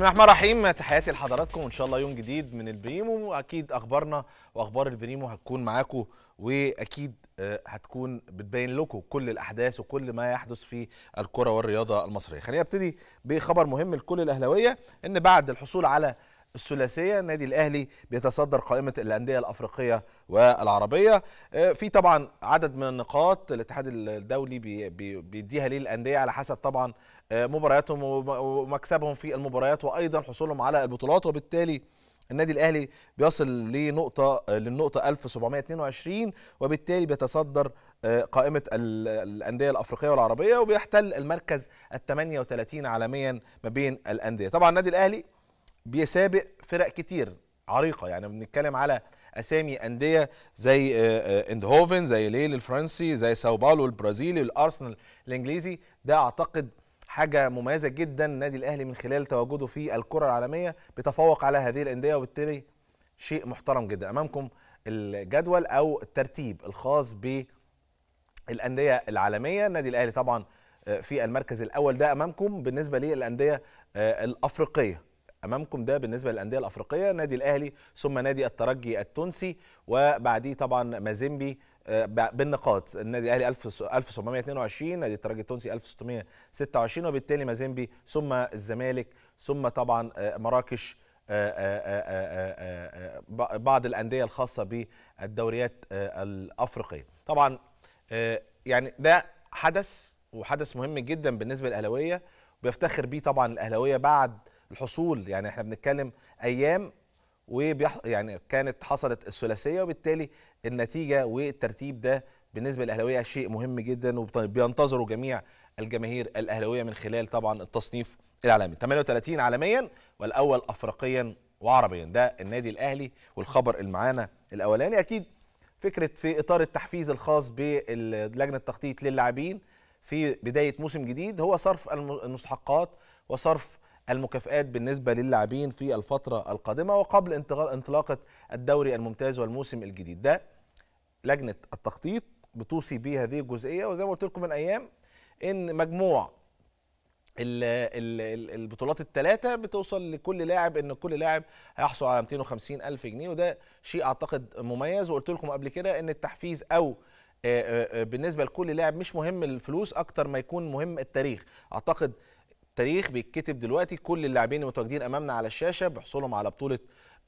بسم الله الرحمن الرحيم تحياتي لحضراتكم وان شاء الله يوم جديد من البريمو واكيد اخبارنا واخبار البريمو هتكون معاكم واكيد آه، هتكون بتبين لكم كل الاحداث وكل ما يحدث في الكره والرياضه المصريه خلينا نبتدي بخبر مهم لكل الاهلاويه ان بعد الحصول على الثلاثيه النادي الاهلي بيتصدر قائمه الانديه الافريقيه والعربيه آه، في طبعا عدد من النقاط الاتحاد الدولي بيديها للانديه على حسب طبعا آه، مبارياتهم ومكسبهم في المباريات وايضا حصولهم على البطولات وبالتالي النادي الاهلي بيصل لنقطه آه، للنقطه 1722 وبالتالي بيتصدر آه، قائمه الانديه الافريقيه والعربيه وبيحتل المركز ال 38 عالميا ما بين الانديه طبعا النادي الاهلي بيسابق فرق كتير عريقه يعني بنتكلم على اسامي انديه زي اندهوفن زي ليل الفرنسي زي ساو باولو البرازيلي الارسنال الانجليزي ده اعتقد حاجه مميزه جدا النادي الاهلي من خلال تواجده في الكره العالميه بيتفوق على هذه الانديه وبالتالي شيء محترم جدا امامكم الجدول او الترتيب الخاص بالانديه العالميه النادي الاهلي طبعا آه، في المركز الاول ده امامكم بالنسبه للانديه آه، الافريقيه امامكم ده بالنسبه للانديه الافريقيه نادي الاهلي ثم نادي الترجي التونسي وبعديه طبعا مازيمبي آه، بالنقاط النادي الاهلي 1722 نادي الترجي التونسي 1626 وبالتالي مازيمبي ثم الزمالك ثم طبعا آه، مراكش آه، بعض الانديه الخاصه بالدوريات الافريقيه طبعا يعني ده حدث وحدث مهم جدا بالنسبه للاهلاويه بيفتخر بيه طبعا الاهلاويه بعد الحصول يعني احنا بنتكلم ايام وبيح يعني كانت حصلت الثلاثيه وبالتالي النتيجه والترتيب ده بالنسبه للاهلاويه شيء مهم جدا وبينتظروا جميع الجماهير الاهلاويه من خلال طبعا التصنيف العالمي 38 عالميا والاول افريقيا وعربيا ده النادي الاهلي والخبر اللي معانا الاولاني اكيد فكره في اطار التحفيز الخاص بلجنه التخطيط للاعبين في بدايه موسم جديد هو صرف المستحقات وصرف المكافئات بالنسبة للاعبين في الفترة القادمة وقبل انطلاقة الدوري الممتاز والموسم الجديد ده لجنة التخطيط بتوصي به هذه الجزئية وزي ما قلت لكم من أيام إن مجموع البطولات الثلاثة بتوصل لكل لاعب ان كل لاعب هيحصل على 250 الف جنيه وده شيء اعتقد مميز وقلت لكم قبل كده ان التحفيز او آه، آه، آه، بالنسبه لكل لاعب مش مهم الفلوس اكتر ما يكون مهم التاريخ اعتقد التاريخ بيتكتب دلوقتي كل اللاعبين المتواجدين امامنا على الشاشه بحصولهم على بطوله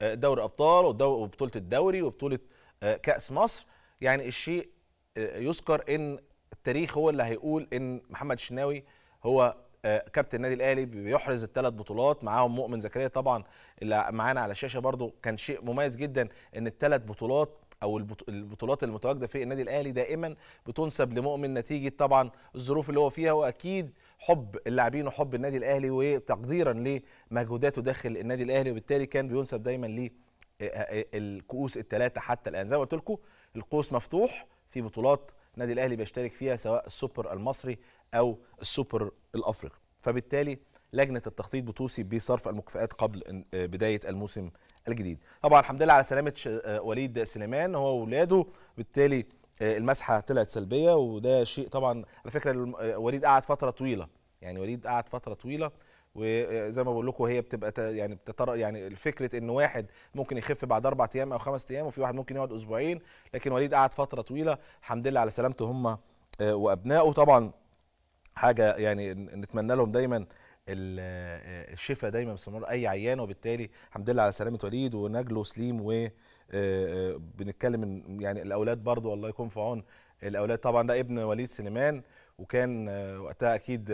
آه، دوري ابطال وبطوله الدوري وبطوله آه، كاس مصر يعني الشيء آه، يذكر ان التاريخ هو اللي هيقول ان محمد الشناوي هو كابتن النادي الاهلي بيحرز الثلاث بطولات معاهم مؤمن زكريا طبعا اللي معانا على الشاشه برضو كان شيء مميز جدا ان الثلاث بطولات او البطولات المتواجده في النادي الاهلي دائما بتنسب لمؤمن نتيجه طبعا الظروف اللي هو فيها واكيد حب اللاعبين وحب النادي الاهلي وتقديرا لمجهوداته داخل النادي الاهلي وبالتالي كان بينسب دايما ليه آه، آه، آه، الكؤوس الثلاثه حتى الان زي ما قلت لكم القوس مفتوح في بطولات النادي الاهلي بيشترك فيها سواء السوبر المصري او السوبر الافريقي فبالتالي لجنه التخطيط بتوصي بصرف المكافئات قبل بدايه الموسم الجديد طبعا الحمد لله على سلامه وليد سليمان هو واولاده بالتالي آه، المسحه طلعت سلبيه وده شيء طبعا على فكره آه، وليد قعد فتره طويله يعني وليد قعد فتره طويله وزي آه، ما بقول لكم هي بتبقى يعني بتطر يعني فكره ان واحد ممكن يخف بعد اربع ايام او خمس ايام وفي واحد ممكن يقعد اسبوعين لكن وليد قعد فتره طويله الحمد لله على سلامته هم وابنائه طبعا حاجه يعني نتمنى لهم دايما الشفاء دايما باستمرار اي عيان وبالتالي الحمد لله على سلامه وليد ونجله سليم و آه، آه، بنتكلم يعني الاولاد برضو الله يكون في عون الاولاد طبعا ده ابن وليد سليمان وكان آه، وقتها اكيد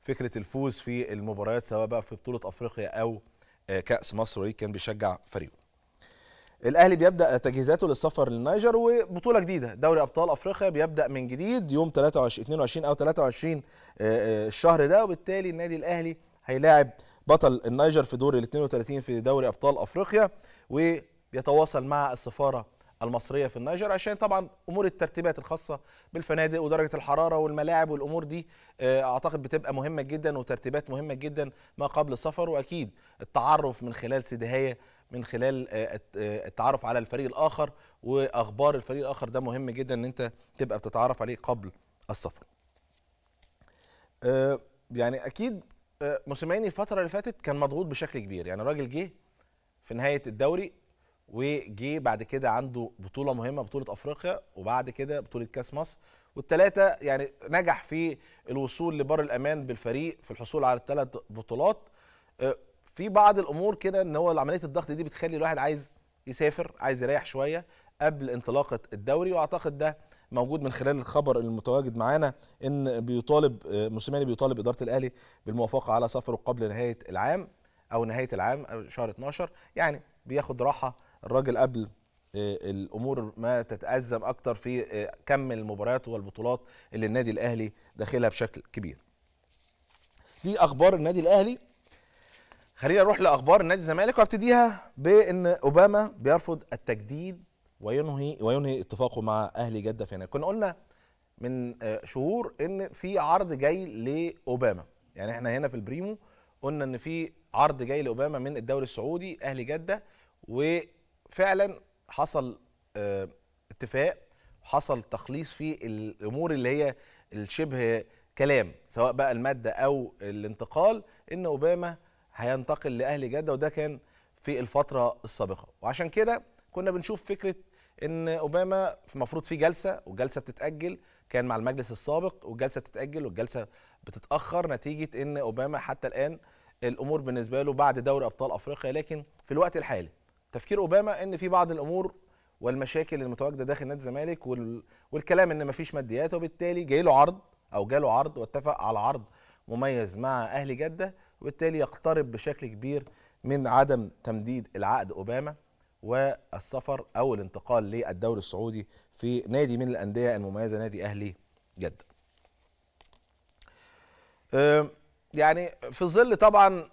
فكره الفوز في المباريات سواء بقى في بطوله افريقيا او كاس مصر وليد كان بيشجع فريقه الاهلي بيبدا تجهيزاته للسفر للنيجر وبطوله جديده دوري ابطال افريقيا بيبدا من جديد يوم 23 22 او 23 الشهر ده وبالتالي النادي الاهلي هيلاعب بطل النيجر في دور ال 32 في دوري ابطال افريقيا بيتواصل مع السفاره المصريه في النيجر عشان طبعا امور الترتيبات الخاصه بالفنادق ودرجه الحراره والملاعب والامور دي آه، اعتقد بتبقى مهمه جدا وترتيبات مهمه جدا ما قبل السفر واكيد التعرف من خلال سدهايه من خلال آه، آه، التعرف على الفريق الاخر واخبار الفريق الاخر ده مهم جدا ان انت تبقى بتتعرف عليه قبل السفر. يعني اكيد موسيماني الفتره اللي فاتت كان مضغوط بشكل كبير يعني الراجل جه في نهايه الدوري وجي بعد كده عنده بطوله مهمه بطوله افريقيا وبعد كده بطوله كاس مصر والثلاثه يعني نجح في الوصول لبر الامان بالفريق في الحصول على الثلاث بطولات آه، في بعض الامور كده ان هو عمليه الضغط دي بتخلي الواحد عايز يسافر عايز يريح شويه قبل انطلاقه الدوري واعتقد ده موجود من خلال الخبر المتواجد معانا ان بيطالب آه، موسيماني بيطالب اداره الاهلي بالموافقه على سفره قبل نهايه العام او نهايه العام شهر 12 يعني بياخد راحه الراجل قبل آه، الامور ما تتازم اكتر في آه، كم المباريات والبطولات اللي النادي الاهلي داخلها بشكل كبير دي اخبار النادي الاهلي خلينا نروح لاخبار النادي الزمالك وابتديها بان اوباما بيرفض التجديد وينهي وينهي اتفاقه مع اهلي جده في هناك كنا قلنا من آه، شهور ان في عرض جاي لاوباما يعني احنا هنا في البريمو قلنا ان في عرض جاي لاوباما من الدوري السعودي اهلي جده و فعلا حصل آه، اتفاق حصل تخليص في الامور اللي هي الشبه كلام سواء بقى الماده او الانتقال ان اوباما هينتقل لاهل جده وده كان في الفتره السابقه وعشان كده كنا بنشوف فكره ان اوباما المفروض في جلسه والجلسه بتتاجل كان مع المجلس السابق والجلسه بتتاجل والجلسه بتتاخر نتيجه ان اوباما حتى الان الامور بالنسبه له بعد دوري ابطال افريقيا لكن في الوقت الحالي تفكير اوباما ان في بعض الامور والمشاكل المتواجده داخل نادي الزمالك وال... والكلام ان مفيش ماديات وبالتالي جاي له عرض او جاله عرض واتفق على عرض مميز مع اهلي جده وبالتالي يقترب بشكل كبير من عدم تمديد العقد اوباما والسفر او الانتقال للدوري السعودي في نادي من الانديه المميزه نادي اهلي جده. يعني في ظل طبعا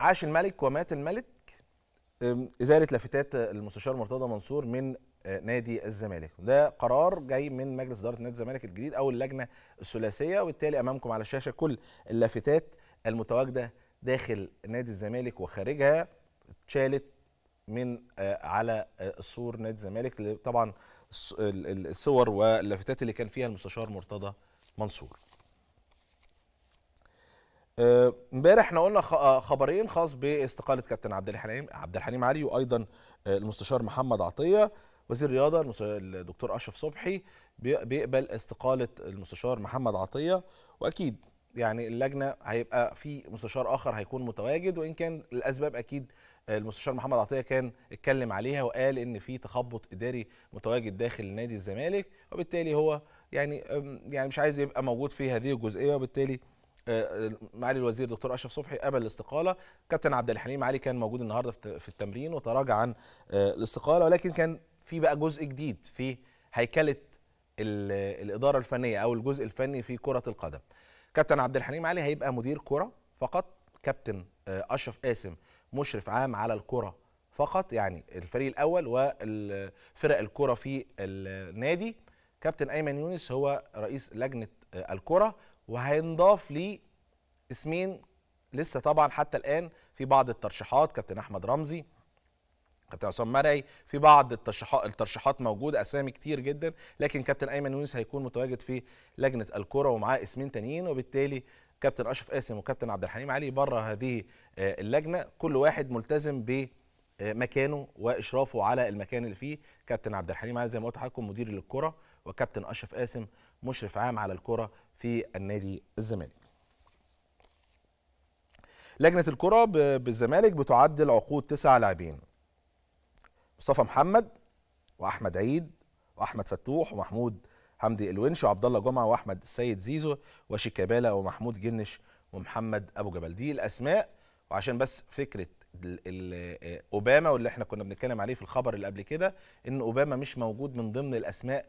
عاش الملك ومات الملك ازاله لافتات المستشار مرتضى منصور من آه، نادي الزمالك ده قرار جاي من مجلس اداره نادي الزمالك الجديد او اللجنه الثلاثيه وبالتالي امامكم على الشاشه كل اللافتات المتواجده داخل نادي الزمالك وخارجها اتشالت من آه، على آه، السور نادي الزمالك طبعا الصور واللافتات اللي كان فيها المستشار مرتضى منصور آه، امبارح احنا قلنا آه، خبرين خاص باستقاله كابتن عبد الحليم عبد الحليم علي وايضا آه، المستشار محمد عطيه وزير الرياضه الدكتور اشرف صبحي بيقبل استقاله المستشار محمد عطيه واكيد يعني اللجنه هيبقى في مستشار اخر هيكون متواجد وان كان الاسباب اكيد المستشار محمد عطيه كان اتكلم عليها وقال ان في تخبط اداري متواجد داخل نادي الزمالك وبالتالي هو يعني يعني مش عايز يبقى موجود في هذه الجزئيه وبالتالي معالي الوزير دكتور اشرف صبحي قبل الاستقاله كابتن عبد الحليم علي كان موجود النهارده في التمرين وتراجع عن آه، الاستقاله ولكن كان في بقى جزء جديد في هيكله الاداره الفنيه او الجزء الفني في كره القدم كابتن عبد الحليم علي هيبقى مدير كره فقط كابتن آه، اشرف قاسم مشرف عام على الكره فقط يعني الفريق الاول والفرق الكره في النادي كابتن ايمن يونس هو رئيس لجنه آه، الكره وهينضاف ليه اسمين لسه طبعا حتى الان في بعض الترشيحات كابتن احمد رمزي كابتن عصام مرعي في بعض الترشيحات الترشيحات موجوده اسامي كتير جدا لكن كابتن ايمن يونس هيكون متواجد في لجنه الكره ومعاه اسمين تانيين وبالتالي كابتن اشرف قاسم وكابتن عبد الحليم علي بره هذه آه، اللجنه كل واحد ملتزم ب آه، مكانه واشرافه على المكان اللي فيه كابتن عبد الحليم علي زي ما قلت لحضراتكم مدير للكره وكابتن اشرف قاسم مشرف عام على الكره في النادي الزمالك لجنة الكرة بالزمالك بتعدل عقود تسع لاعبين مصطفى محمد وأحمد عيد وأحمد فتوح ومحمود حمدي الونش وعبد الله جمعة وأحمد السيد زيزو وشيكابالا ومحمود جنش ومحمد أبو جبل دي الأسماء وعشان بس فكرة اوباما واللي احنا كنا بنتكلم عليه في الخبر اللي قبل كده ان اوباما مش موجود من ضمن الاسماء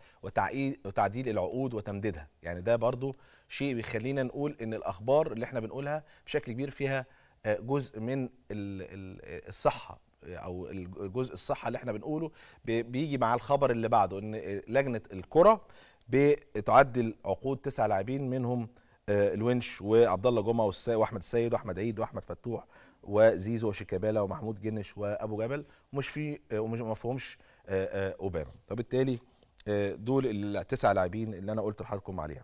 وتعديل العقود وتمديدها يعني ده برضو شيء بيخلينا نقول ان الاخبار اللي احنا بنقولها بشكل كبير فيها آه، جزء من الصحه او الجزء الصحه اللي احنا بنقوله بيجي مع الخبر اللي بعده ان لجنه الكره بتعدل عقود تسع لاعبين منهم آه، الونش وعبد الله جمعه واحمد السيد واحمد عيد واحمد فتوح وزيزو وشيكابالا ومحمود جنش وابو جبل ومش في ومش ما فيهمش آه، آه، اوباما فبالتالي آه، دول التسع لاعبين اللي انا قلت لحضراتكم عليها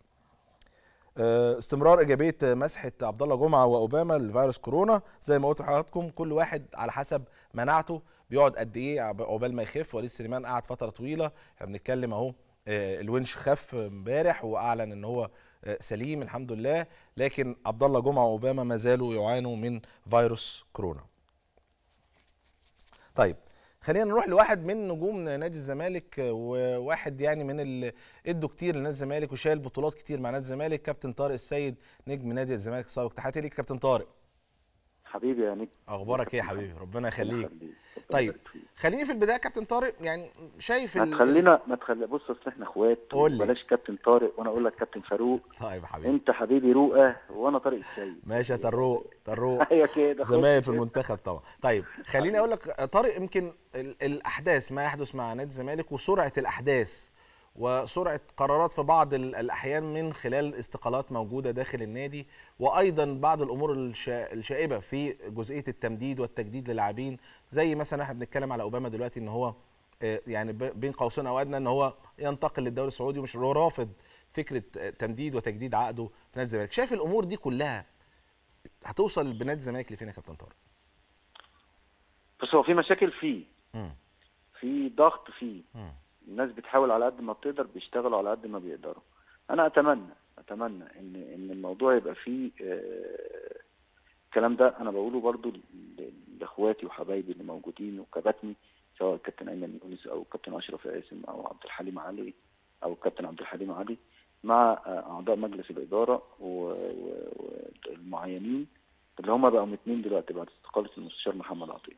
استمرار ايجابيه مسحه عبد الله جمعه واوباما لفيروس كورونا زي ما قلت لحضراتكم كل واحد على حسب مناعته بيقعد قد ايه عقبال ما يخف وليد سليمان قعد فتره طويله احنا بنتكلم اهو الونش خف امبارح واعلن ان هو سليم الحمد لله لكن عبد الله جمعه واوباما ما زالوا يعانوا من فيروس كورونا طيب خلينا نروح لواحد من نجوم نادي الزمالك وواحد يعني من اللي ادوا كتير لنادي الزمالك وشال بطولات كتير مع نادي الزمالك كابتن طارق السيد نجم نادي الزمالك السابق تحياتي إيه ليك كابتن طارق حبيبي يا نجم اخبارك ايه يا حبيبي ربنا يخليك طيب خليني في البدايه كابتن طارق يعني شايف ما تخلينا ما تخلي بص اصل احنا اخوات بلاش كابتن طارق وانا اقول لك كابتن فاروق طيب حبيبي انت حبيبي روقه وانا طارق السيد ماشي يا طروق طروق ايوه كده زمايل في المنتخب طبعا طيب خليني اقول لك طارق يمكن الاحداث ما يحدث مع نادي الزمالك وسرعه الاحداث وسرعه قرارات في بعض الاحيان من خلال استقالات موجوده داخل النادي وايضا بعض الامور الشائبه في جزئيه التمديد والتجديد للاعبين زي مثلا احنا بنتكلم على اوباما دلوقتي ان هو آه، يعني بين قوسين او ادنى ان هو ينتقل للدوري السعودي ومش رافض فكره آه، تمديد وتجديد عقده في نادي الزمالك شايف الامور دي كلها هتوصل بنادي الزمالك لفين يا كابتن طارق بس هو في مشاكل فيه في ضغط فيه الناس بتحاول على قد ما بتقدر بيشتغلوا على قد ما بيقدروا انا اتمنى اتمنى ان ان الموضوع يبقى فيه آه، الكلام ده انا بقوله برضو لاخواتي وحبايبي اللي موجودين وكباتني سواء الكابتن ايمن يونس او الكابتن اشرف قاسم او عبد الحليم علي او الكابتن عبد الحليم علي مع آه، اعضاء مجلس الاداره والمعينين اللي هم بقوا اثنين دلوقتي بعد استقاله المستشار محمد عطيه.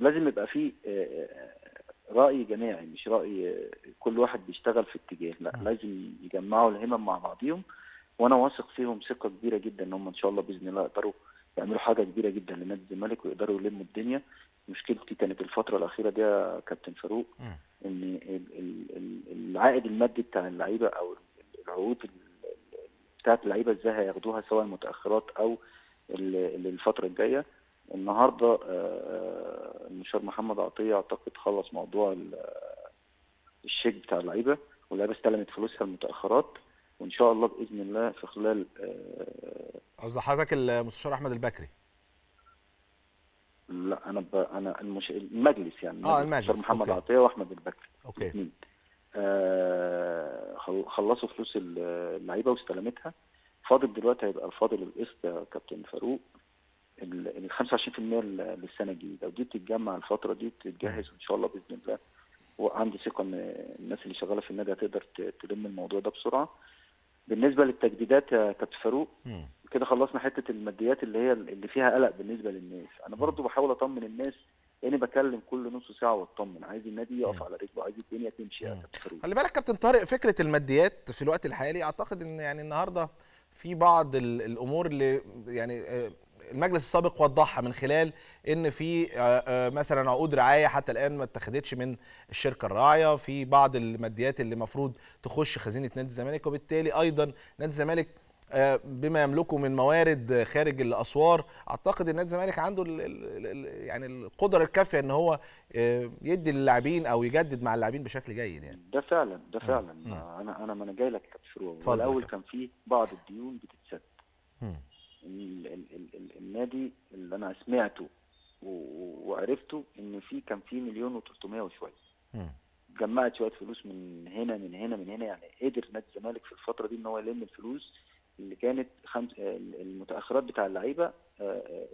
لازم يبقى في آه، آه، راي جماعي مش راي آه، كل واحد بيشتغل في اتجاه لا لازم يجمعوا الهمم مع بعضيهم وانا واثق فيهم ثقه كبيره جدا ان هم ان شاء الله باذن الله يقدروا يعملوا حاجه كبيره جدا لنادي الزمالك ويقدروا يلموا الدنيا مشكلتي كانت الفتره الاخيره دي يا كابتن فاروق ان العائد المادي بتاع اللعيبه او العقود بتاعت اللعيبه ازاي هياخدوها سواء متاخرات او الفتره الجايه النهارده آه، آه، المشير محمد عطيه اعتقد خلص موضوع آه، الشيك بتاع اللعيبه واللعيبه استلمت فلوسها المتاخرات وان شاء الله باذن الله في خلال قصد حضرتك المستشار احمد البكري لا انا ب... انا المش... المجلس يعني اه المجلس المستشار محمد عطيه واحمد البكري اوكي الاثنين آه خلصوا فلوس اللعيبه واستلمتها فاضل دلوقتي هيبقى الفاضل القسط يا كابتن فاروق ال 25% للسنه الجديده ودي بتتجمع الفتره دي بتتجهز وان شاء الله باذن الله وعندي ثقه ان الناس اللي شغاله في النادي هتقدر تلم الموضوع ده بسرعه. بالنسبه للتجديدات يا كابتن فاروق كده خلصنا حته الماديات اللي هي اللي فيها قلق بالنسبه للناس، انا برضو بحاول اطمن الناس لاني بكلم كل نص ساعه واطمن عايز النادي يقف على رجله عايز الدنيا تمشي يا كابتن فاروق. خلي بالك كابتن طارق فكره الماديات في الوقت الحالي اعتقد ان يعني النهارده في بعض الامور اللي يعني آه، المجلس السابق وضحها من خلال ان في آه، آه، مثلا عقود رعايه حتى الان ما اتخذتش من الشركه الراعيه في بعض الماديات اللي المفروض تخش خزينه نادي الزمالك وبالتالي ايضا نادي الزمالك آه، بما يملكه من موارد خارج الاسوار اعتقد ان نادي الزمالك عنده الـ الـ يعني القدره الكافيه ان هو يدي للاعبين او يجدد مع اللاعبين بشكل جيد يعني ده فعلا ده فعلا انا انا ما انا جاي لك في الاول كان في بعض الديون بتتسد النادي اللي انا سمعته وعرفته ان في كان في مليون و300 وشويه جمعت شويه فلوس من هنا من هنا من هنا يعني قدر نادي الزمالك في الفتره دي ان هو يلم الفلوس اللي كانت خمس المتاخرات بتاع اللعيبه آه، آه،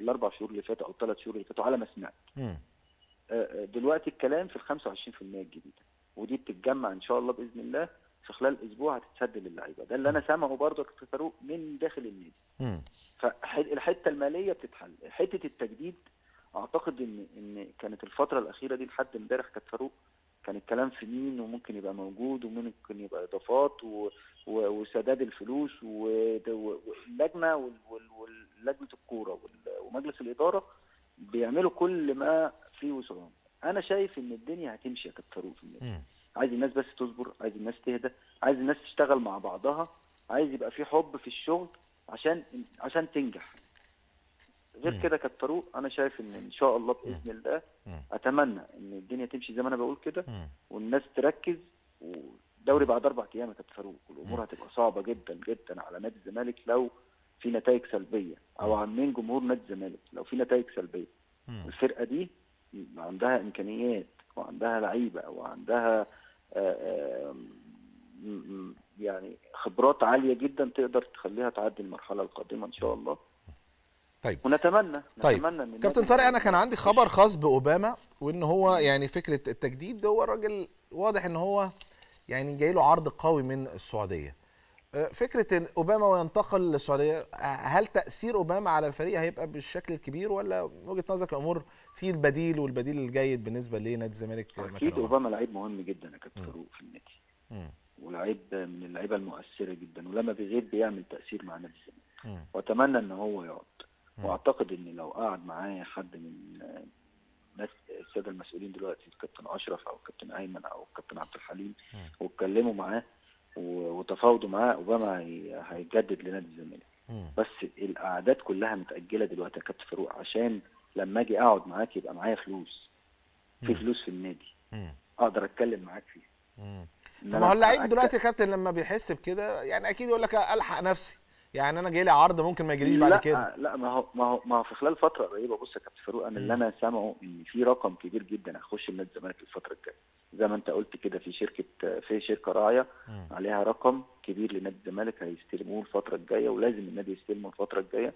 الاربع شهور اللي فاتوا او الثلاث شهور اللي فاتوا على ما سمعت. آه، دلوقتي الكلام في ال 25% الجديده ودي بتتجمع ان شاء الله باذن الله في خلال اسبوع هتتسد للعيبه ده اللي انا سامعه برضك في فاروق من داخل النادي فالحته الماليه بتتحل حته التجديد اعتقد ان ان كانت الفتره الاخيره دي لحد امبارح كانت فاروق كان الكلام في مين وممكن يبقى موجود وممكن يبقى اضافات و... و... وسداد الفلوس واللجنه و... ولجنه الكوره ومجلس الاداره بيعملوا كل ما في وسعهم انا شايف ان الدنيا هتمشي يا كابتن فاروق في النادي عايز الناس بس تصبر عايز الناس تهدى عايز الناس تشتغل مع بعضها عايز يبقى في حب في الشغل عشان عشان تنجح غير كده فاروق انا شايف ان ان شاء الله باذن الله اتمنى ان الدنيا تمشي زي ما انا بقول كده والناس تركز والدوري بعد اربع ايام يا كابتن فاروق والامور هتبقى صعبه جدا جدا على نادي الزمالك لو في نتائج سلبيه او عاملين جمهور نادي الزمالك لو في نتائج سلبيه الفرقه دي عندها امكانيات وعندها لعيبه وعندها آه، آه، يعني خبرات عاليه جدا تقدر تخليها تعدي المرحله القادمه ان شاء الله طيب ونتمنى طيب. نتمنى ان كابتن طارق انا كان عندي خبر خاص باوباما وان هو يعني فكره التجديد هو الراجل واضح ان هو يعني جاي له عرض قوي من السعوديه فكره ان اوباما وينتقل للسعوديه هل تاثير اوباما على الفريق هيبقى بالشكل الكبير ولا وجهه نظرك الامور في البديل والبديل الجيد بالنسبه لنادي الزمالك اكيد اوباما لعيب مهم جدا يا كابتن فاروق في النادي ولعيب من اللعيبه المؤثره جدا ولما بيغيب بيعمل تاثير مع نادي الزمالك واتمنى ان هو يقعد واعتقد ان لو قعد معايا حد من ناس الساده المسؤولين دلوقتي الكابتن اشرف او الكابتن ايمن او الكابتن عبد الحليم واتكلموا معاه وتفاوضه معاه اوباما هيجدد لنادي الزمالك بس الاعداد كلها متاجله دلوقتي يا كابتن فاروق عشان لما اجي اقعد معاك يبقى معايا فلوس في فلوس في النادي اقدر اتكلم معاك فيها ما هو اللعيب دلوقتي يا كابتن لما بيحس بكده يعني اكيد يقول لك الحق نفسي يعني انا جاي لي عرض ممكن ما يجيليش بعد كده لا ما هو ما هو ما هو في خلال فتره قريبه بص يا كابتن فاروق انا اللي انا سامعه ان في رقم كبير جدا هيخش النادي الزمالك الفتره الجايه زي ما انت قلت كده في شركه في شركه راعيه عليها رقم كبير لنادي الزمالك هيستلموه الفتره الجايه ولازم النادي يستلمه الفتره الجايه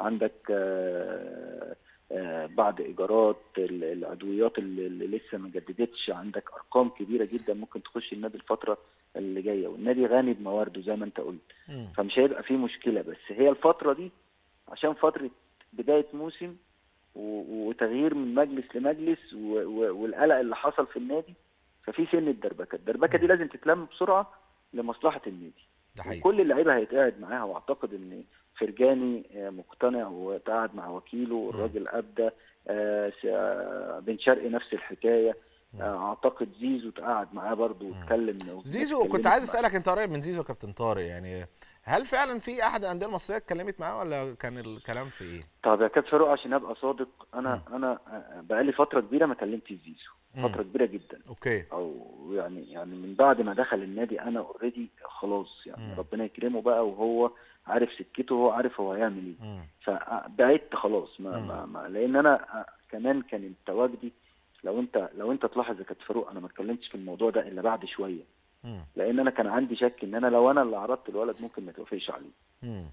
عندك بعد آه، آه، بعض ايجارات العضويات اللي لسه ما جددتش عندك ارقام كبيره جدا ممكن تخش النادي الفتره اللي جايه والنادي غني بموارده زي ما انت قلت فمش هيبقى فيه مشكله بس هي الفتره دي عشان فتره بدايه موسم وتغيير من مجلس لمجلس والقلق اللي حصل في النادي ففي سن الدربكه، الدربكه دي لازم تتلم بسرعه لمصلحه النادي. ده كل اللعيبه هيتقعد معاها واعتقد ان فرجاني آه، مقتنع وتقعد مع وكيله والراجل ابدى آه، آه، بن شرقي نفس الحكايه اعتقد زيزو اتقعد معاه برضه واتكلم زيزو كنت عايز اسالك انت قريب من زيزو كابتن طارق يعني هل فعلا في احد الانديه المصريه اتكلمت معاه ولا كان الكلام في ايه؟ طب يا كابتن فاروق عشان ابقى صادق انا م. انا بقالي فتره كبيره ما كلمتش زيزو فتره كبيره جدا اوكي او يعني يعني من بعد ما دخل النادي انا اوريدي خلاص يعني م. ربنا يكرمه بقى وهو عارف سكته وهو عارف هو هيعمل ايه فبعدت خلاص ما, ما, ما لان انا كمان كان تواجدي لو انت لو انت تلاحظ يا كابتن فاروق انا ما اتكلمتش في الموضوع ده الا بعد شويه لان انا كان عندي شك ان انا لو انا اللي عرضت الولد ممكن ما توافقش عليه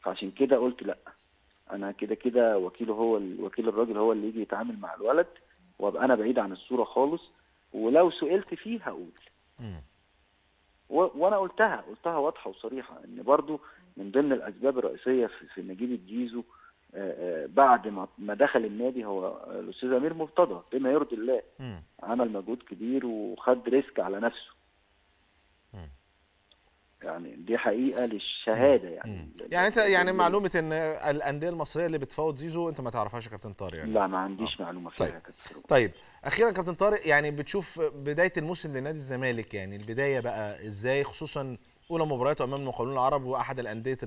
فعشان كده قلت لا انا كده كده وكيله هو وكيل الراجل هو اللي يجي يتعامل مع الولد وابقى انا بعيد عن الصوره خالص ولو سئلت فيه هقول و... وانا قلتها قلتها واضحه وصريحه ان برضو من ضمن الاسباب الرئيسيه في, في نجيب الجيزو بعد ما دخل النادي هو الاستاذ امير مرتضى بما يرضي الله م. عمل مجهود كبير وخد ريسك على نفسه م. يعني دي حقيقه للشهاده يعني م. يعني انت يعني معلومه ان الانديه المصريه اللي بتفاوض زيزو انت ما تعرفهاش يا كابتن طارق يعني لا ما عنديش آه. معلومه فيها يا طيب. كابتن طيب اخيرا كابتن طارق يعني بتشوف بدايه الموسم لنادي الزمالك يعني البدايه بقى ازاي خصوصا اولى مبارياته امام المقاولون العرب واحد الانديه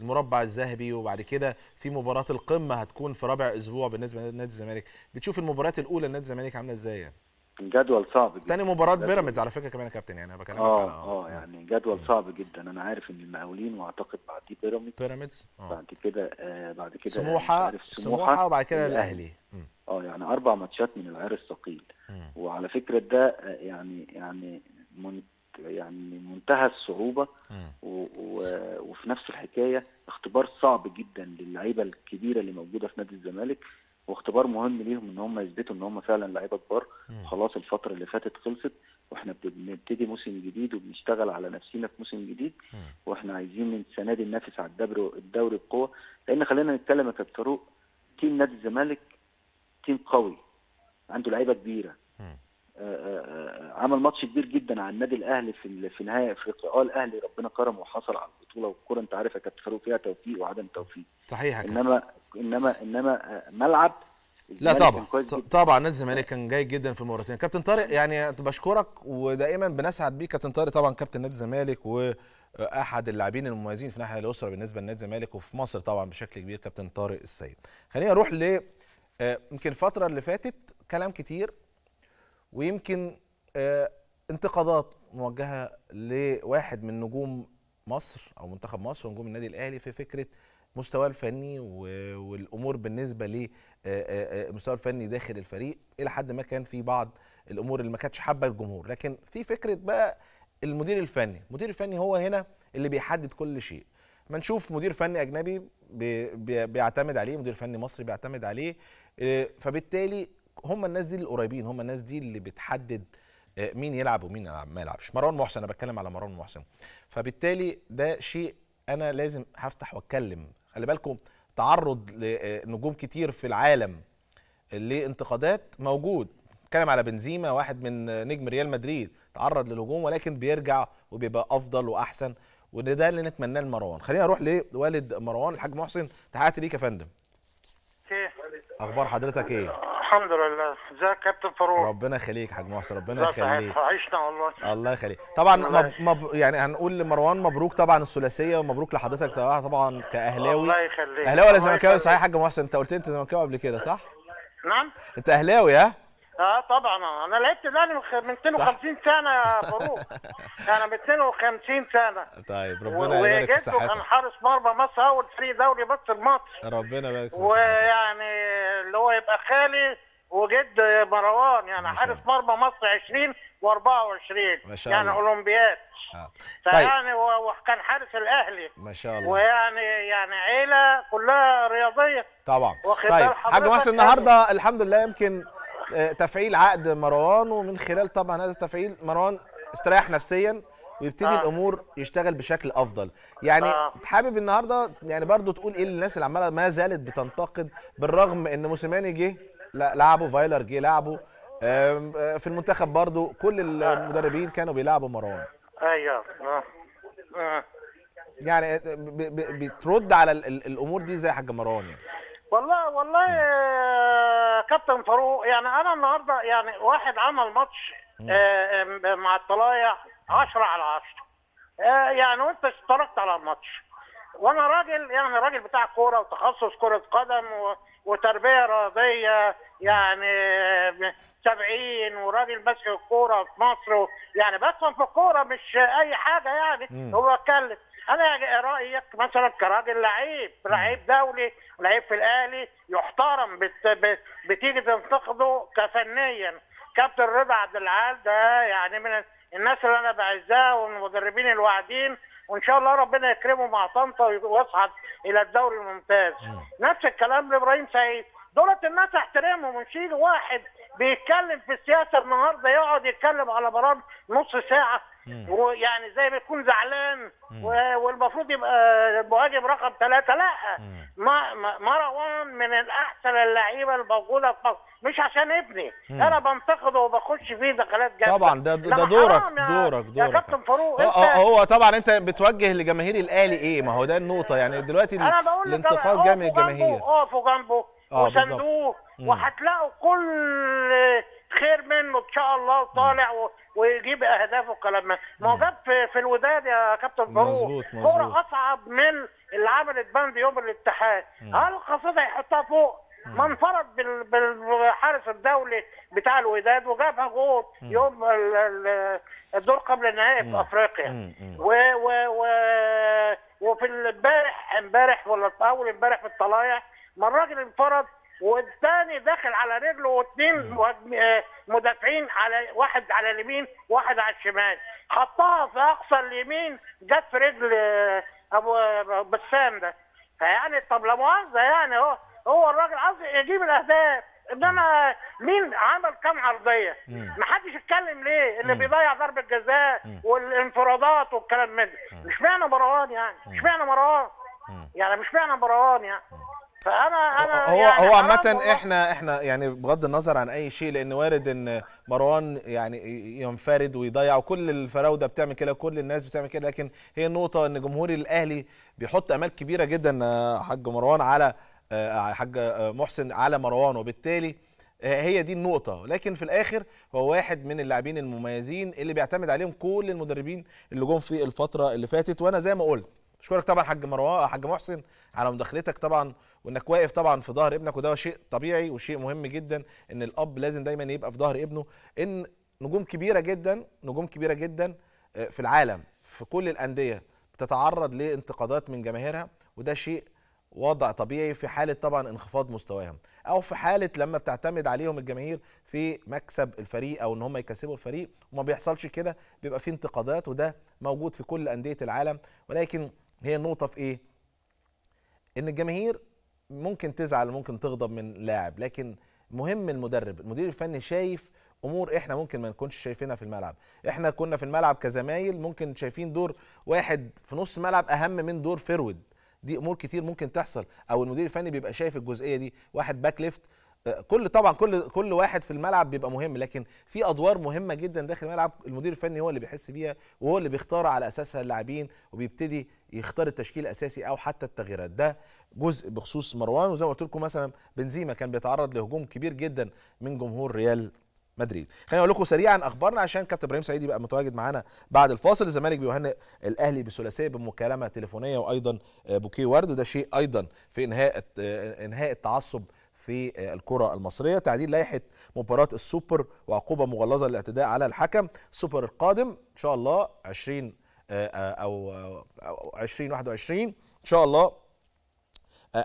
المربع الذهبي وبعد كده في مباراه القمه هتكون في رابع اسبوع بالنسبه لنادي الزمالك بتشوف المباريات الاولى لنادي الزمالك عامله ازاي يعني جدول صعب جدا تاني مباراه بيراميدز على فكره كمان يا كابتن يعني انا بكلمك اه اه يعني جدول صعب جدا انا عارف ان المقاولين واعتقد بعديه بيراميدز بيراميدز آه. بعد كده آه بعد كده سموحه سموحه وبعد كده يعني الاهلي اه يعني اربع ماتشات من العيار الثقيل وعلى فكره ده آه، يعني يعني يعني منتهى الصعوبة و... و... وفي نفس الحكاية اختبار صعب جدا للعيبة الكبيرة اللي موجودة في نادي الزمالك واختبار مهم ليهم ان هم يثبتوا ان هم فعلا لعيبه كبار خلاص الفتره اللي فاتت خلصت واحنا بنبتدي موسم جديد وبنشتغل على نفسينا في موسم جديد واحنا عايزين السنه دي ننافس على الدوري الدوري بقوه لان خلينا نتكلم يا كابتن فاروق تيم نادي الزمالك تيم قوي عنده لعيبه كبيره عمل ماتش كبير جدا على النادي الاهلي في في نهائي افريقيا اه الاهلي ربنا كرمه وحصل على البطوله والكوره انت عارف يا كابتن فاروق فيها توفيق وعدم توفيق صحيح يا انما انما انما آه، ملعب لا طبعا طبعا نادي الزمالك كان جيد جدا في المباراتين كابتن طارق يعني بشكرك ودائما بنسعد بيك كابتن طارق طبعا كابتن نادي الزمالك و احد اللاعبين المميزين في الناحيه الاسره بالنسبه لنادي الزمالك وفي مصر طبعا بشكل كبير كابتن طارق السيد خلينا نروح ل آه، يمكن الفتره اللي فاتت كلام كتير ويمكن آه، انتقادات موجهه لواحد من نجوم مصر او منتخب مصر ونجوم النادي الاهلي في فكره مستواه الفني والامور بالنسبه للمستوى آه، آه، الفني داخل الفريق الى حد ما كان في بعض الامور اللي ما كانتش حابه الجمهور لكن في فكره بقى المدير الفني المدير الفني هو هنا اللي بيحدد كل شيء ما نشوف مدير فني اجنبي بيعتمد عليه مدير فني مصري بيعتمد عليه فبالتالي هم الناس دي القريبين هم الناس دي اللي بتحدد آه، مين يلعب ومين ما يلعبش مروان محسن انا بتكلم على مروان محسن فبالتالي ده شيء انا لازم هفتح واتكلم خلي بالكم تعرض لنجوم آه، كتير في العالم لانتقادات موجود بتكلم على بنزيما واحد من آه، نجم ريال مدريد تعرض للهجوم ولكن بيرجع وبيبقى افضل واحسن وده ده اللي نتمناه لمروان خلينا نروح لوالد مروان الحاج محسن تحياتي ليك يا فندم اخبار حضرتك ايه الحمد لله ازيك يا كابتن فاروق ربنا يخليك يا حاج محسن ربنا يخليك عشنا والله الله يخليك طبعا مب... مب... يعني هنقول لمروان مبروك طبعا الثلاثيه ومبروك لحضرتك طبعا كاهلاوي الله يخليك اهلاوي ولا زملكاوي صحيح يا حاج محسن انت قلت انت زملكاوي قبل كده صح نعم انت اهلاوي ها اه طبعا انا لعبت الاهلي من 52 سنه يا فاروق انا من 52 سنه طيب ربنا يبارك في صحتك كان حارس مرمى مصر اول فريق دوري بس المصري ربنا يبارك فيك ويعني اللي هو يبقى خالي وجد مروان يعني حارس مرمى مصر 20 و24 ما شاء يعني اولمبياد آه. طيب. فيعني طيب. وكان حارس الاهلي ما شاء الله ويعني يعني عيله كلها رياضيه طبعا طيب حاج محسن النهارده يعني. الحمد لله يمكن آه، تفعيل عقد مروان ومن خلال طبعا هذا التفعيل مروان استريح نفسيا ويبتدي آه. الامور يشتغل بشكل افضل يعني آه. حابب النهارده يعني برضو تقول ايه للناس اللي عماله ما زالت بتنتقد بالرغم ان موسيماني جه لعبه فايلر جه لعبه آه، في المنتخب برضو كل المدربين كانوا بيلعبوا مروان ايوه آه. آه. يعني بترد على الامور دي زي حاج مروان يعني والله والله كابتن فاروق يعني انا النهارده يعني واحد عمل ماتش آه، آه، مع الطلايع 10 على 10 آه، يعني وانت اتفرجت على الماتش وانا راجل يعني راجل بتاع كوره وتخصص كره قدم وتربيه رياضيه يعني 70 وراجل ماسك الكوره في مصر يعني بفهم في الكوره مش اي حاجه يعني هو اتكلم انا رايك مثلا كراجل لعيب لعيب دولي لعيب في الاهلي يحترم بت... بتيجي تنتقده كفنيا كابتن رضا عبد العال ده يعني من الناس اللي انا بعزها ومن المدربين الواعدين وان شاء الله ربنا يكرمه مع طنطا ويصعد الى الدوري الممتاز نفس الكلام لابراهيم سعيد دولت الناس احترامهم مش واحد بيتكلم في السياسه النهارده يقعد يتكلم على برامج نص ساعه ويعني زي ما يكون زعلان والمفروض يبقى مهاجم رقم ثلاثه لا مروان من الاحسن اللعيبه الموجوده في مصر مش عشان ابني مم. انا بنتقده وبخش فيه دخلات جامده طبعا ده ده دورك دورك دورك يا كابتن فاروق هو, هو طبعا انت بتوجه لجماهير الاهلي ايه ما هو ده النقطه يعني دلوقتي الانتقاد جامد الجماهير اقفوا جنبه آه، وصندوق وهتلاقوا كل خير منه ان شاء الله وطالع و... ويجيب اهداف وكلام ده ما هو جاب في, في الوداد يا كابتن فاروق كوره اصعب من اللي عملت بند يوم الاتحاد هل قصده يحطها فوق ما انفرد بالحارس الدولي بتاع الوداد وجابها جول يوم الدور قبل النهائي في افريقيا و و و وفي امبارح امبارح ولا اول امبارح في الطلايع ما الراجل انفرد والثاني داخل على رجله واثنين آه، مدافعين على واحد على اليمين واحد على الشمال حطها في اقصى اليمين جت في رجل آه، ابو آه، بسام ده فيعني طب لا مؤاخذه يعني هو هو الراجل عايز يجيب الاهداف انما مين عمل كام عرضيه؟ ما حدش اتكلم ليه؟ اللي بيضيع ضربه جزاء والانفرادات والكلام من ده، مش معنى مروان يعني، مش معنى يعني مروان يعني مش معنى مروان يعني فانا انا هو يعني هو عامه احنا احنا يعني بغض النظر عن اي شيء لان وارد ان مروان يعني ينفرد ويضيع وكل الفراوده بتعمل كده كل الناس بتعمل كده لكن هي النقطه ان جمهور الاهلي بيحط امال كبيره جدا آه، حاج مروان على آه، آه، حاج محسن على مروان وبالتالي هي دي النقطة لكن في الآخر هو واحد من اللاعبين المميزين اللي بيعتمد عليهم كل المدربين اللي جم في الفترة اللي فاتت وأنا زي ما قلت أشكرك طبعا حاج مروان حاج محسن على مداخلتك طبعا وانك واقف طبعا في ظهر ابنك وده شيء طبيعي وشيء مهم جدا ان الاب لازم دايما يبقى في ظهر ابنه ان نجوم كبيره جدا نجوم كبيره جدا آه، في العالم في كل الانديه بتتعرض لانتقادات من جماهيرها وده شيء وضع طبيعي في حاله طبعا انخفاض مستواهم او في حاله لما بتعتمد عليهم الجماهير في مكسب الفريق او ان هم يكسبوا الفريق وما بيحصلش كده بيبقى في انتقادات وده موجود في كل انديه العالم ولكن هي النقطه في ايه ان الجماهير ممكن تزعل ممكن تغضب من لاعب لكن مهم المدرب المدير الفني شايف امور احنا ممكن ما نكونش شايفينها في الملعب احنا كنا في الملعب كزمايل ممكن شايفين دور واحد في نص ملعب اهم من دور فيرود دي امور كتير ممكن تحصل او المدير الفني بيبقى شايف الجزئيه دي واحد باك ليفت كل طبعا كل كل واحد في الملعب بيبقى مهم لكن في ادوار مهمه جدا داخل الملعب المدير الفني هو اللي بيحس بيها وهو اللي بيختار على اساسها اللاعبين وبيبتدي يختار التشكيل الاساسي او حتى التغييرات ده جزء بخصوص مروان وزي ما قلت لكم مثلا بنزيما كان بيتعرض لهجوم كبير جدا من جمهور ريال مدريد خليني اقول لكم سريعا اخبارنا عشان كابتن ابراهيم سعيد يبقى متواجد معانا بعد الفاصل الزمالك بيهنئ الاهلي بثلاثيه بمكالمه تليفونيه وايضا بوكيه ورد وده شيء ايضا في انهاء انهاء التعصب في الكرة المصرية تعديل لائحة مباراة السوبر وعقوبة مغلظة للاعتداء على الحكم السوبر القادم إن شاء الله 20 آه، آه، أو 2021 آه، إن شاء الله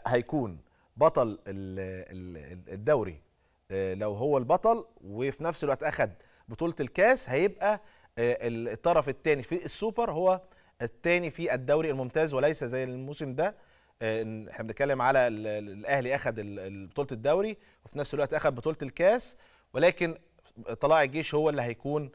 هيكون بطل الدوري لو هو البطل وفي نفس الوقت أخد بطولة الكاس هيبقى الطرف الثاني في السوبر هو الثاني في الدوري الممتاز وليس زي الموسم ده احنا بنتكلم على الاهلي اخذ بطوله الدوري وفي نفس الوقت اخذ بطوله الكاس ولكن طلائع الجيش هو اللي هيكون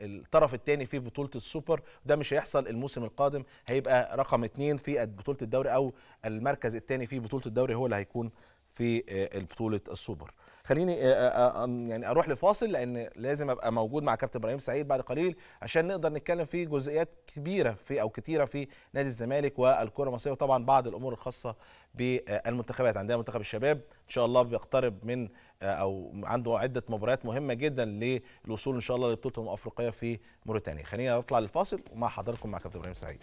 الطرف الثاني في بطوله السوبر ده مش هيحصل الموسم القادم هيبقى رقم اثنين في بطوله الدوري او المركز الثاني في بطوله الدوري هو اللي هيكون في آه، بطوله السوبر خليني آه، آه، آه، يعني اروح لفاصل لان لازم ابقى موجود مع كابتن ابراهيم سعيد بعد قليل عشان نقدر نتكلم في جزئيات كبيره في او كثيره في نادي الزمالك والكره المصريه وطبعا بعض الامور الخاصه بالمنتخبات عندنا منتخب الشباب ان شاء الله بيقترب من او عنده عده مباريات مهمه جدا للوصول ان شاء الله لبطوله الافريقيه في موريتانيا خلينا نطلع للفاصل ومع حضراتكم مع كابتن ابراهيم سعيد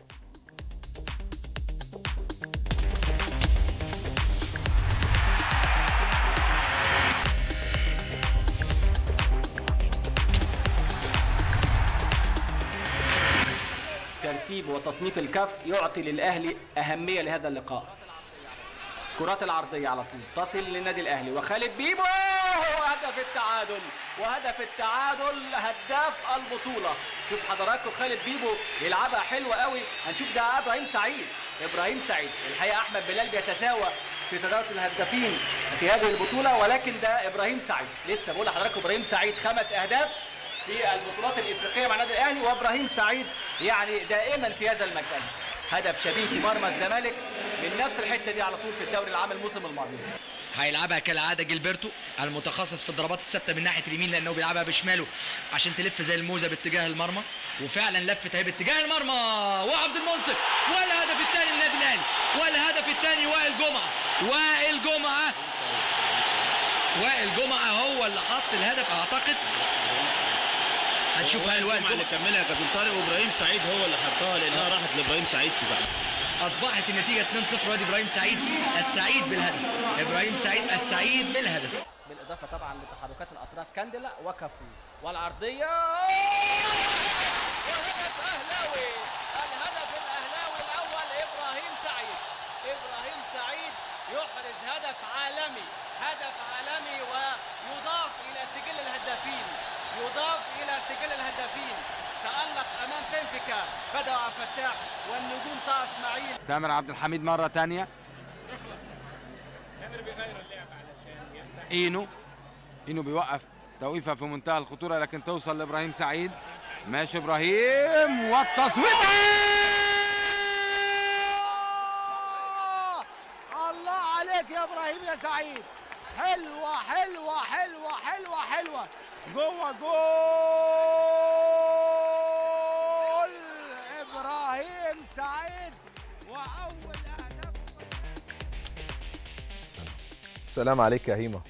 الترتيب وتصنيف الكف يعطي للأهلي أهمية لهذا اللقاء كرات العرضية على طول تصل للنادي الأهلي وخالد بيبو هدف التعادل وهدف التعادل هداف البطولة شوف حضراتكم خالد بيبو يلعبها حلوة قوي هنشوف ده إبراهيم سعيد إبراهيم سعيد الحقيقة أحمد بلال بيتساوى في صدارة الهدافين في هذه البطولة ولكن ده إبراهيم سعيد لسه بقول لحضراتكم إبراهيم سعيد خمس أهداف في البطولات الافريقيه مع النادي الاهلي وابراهيم سعيد يعني دائما في هذا المكان هدف شبيه في مرمى الزمالك من نفس الحته دي على طول في الدوري العام الموسم الماضي هيلعبها كالعاده جيلبرتو المتخصص في الضربات الثابته من ناحيه اليمين لانه بيلعبها بشماله عشان تلف زي الموزه باتجاه المرمى وفعلا لفت اهي باتجاه المرمى وعبد المنصف والهدف الثاني للنادي الاهلي والهدف الثاني وائل جمعه وائل جمعه وائل جمعه هو اللي حط الهدف اعتقد هنشوف هاي الوقت اللي كملها كابتن طارق وابراهيم سعيد هو اللي حطها لانها آه. راحت لابراهيم سعيد في زعيم اصبحت النتيجه 2-0 وادي ابراهيم سعيد السعيد بالهدف ابراهيم سعيد السعيد بالهدف بالاضافه طبعا لتحركات الاطراف كاندلا وكفو والعرضيه وهدف اهلاوي الهدف الاهلاوي الاول ابراهيم سعيد ابراهيم سعيد يحرز هدف عالمي هدف عالمي ويضاف الى سجل الهدافين يضاف إلى سجل الهدافين تألق أمام بنفيكا بدأ عبد الفتاح والنجوم طه إسماعيل تامر عبد الحميد مرة ثانية تامر بيغير اللعب علشان إينو إينو بيوقف توقيفة في منتهى الخطورة لكن توصل لإبراهيم سعيد ماشي إبراهيم والتصويت الله عليك يا إبراهيم يا سعيد حلوة حلوة حلوة حلوة حلوة جوه جول ابراهيم سعيد واول اهداف السلام عليك يا هيما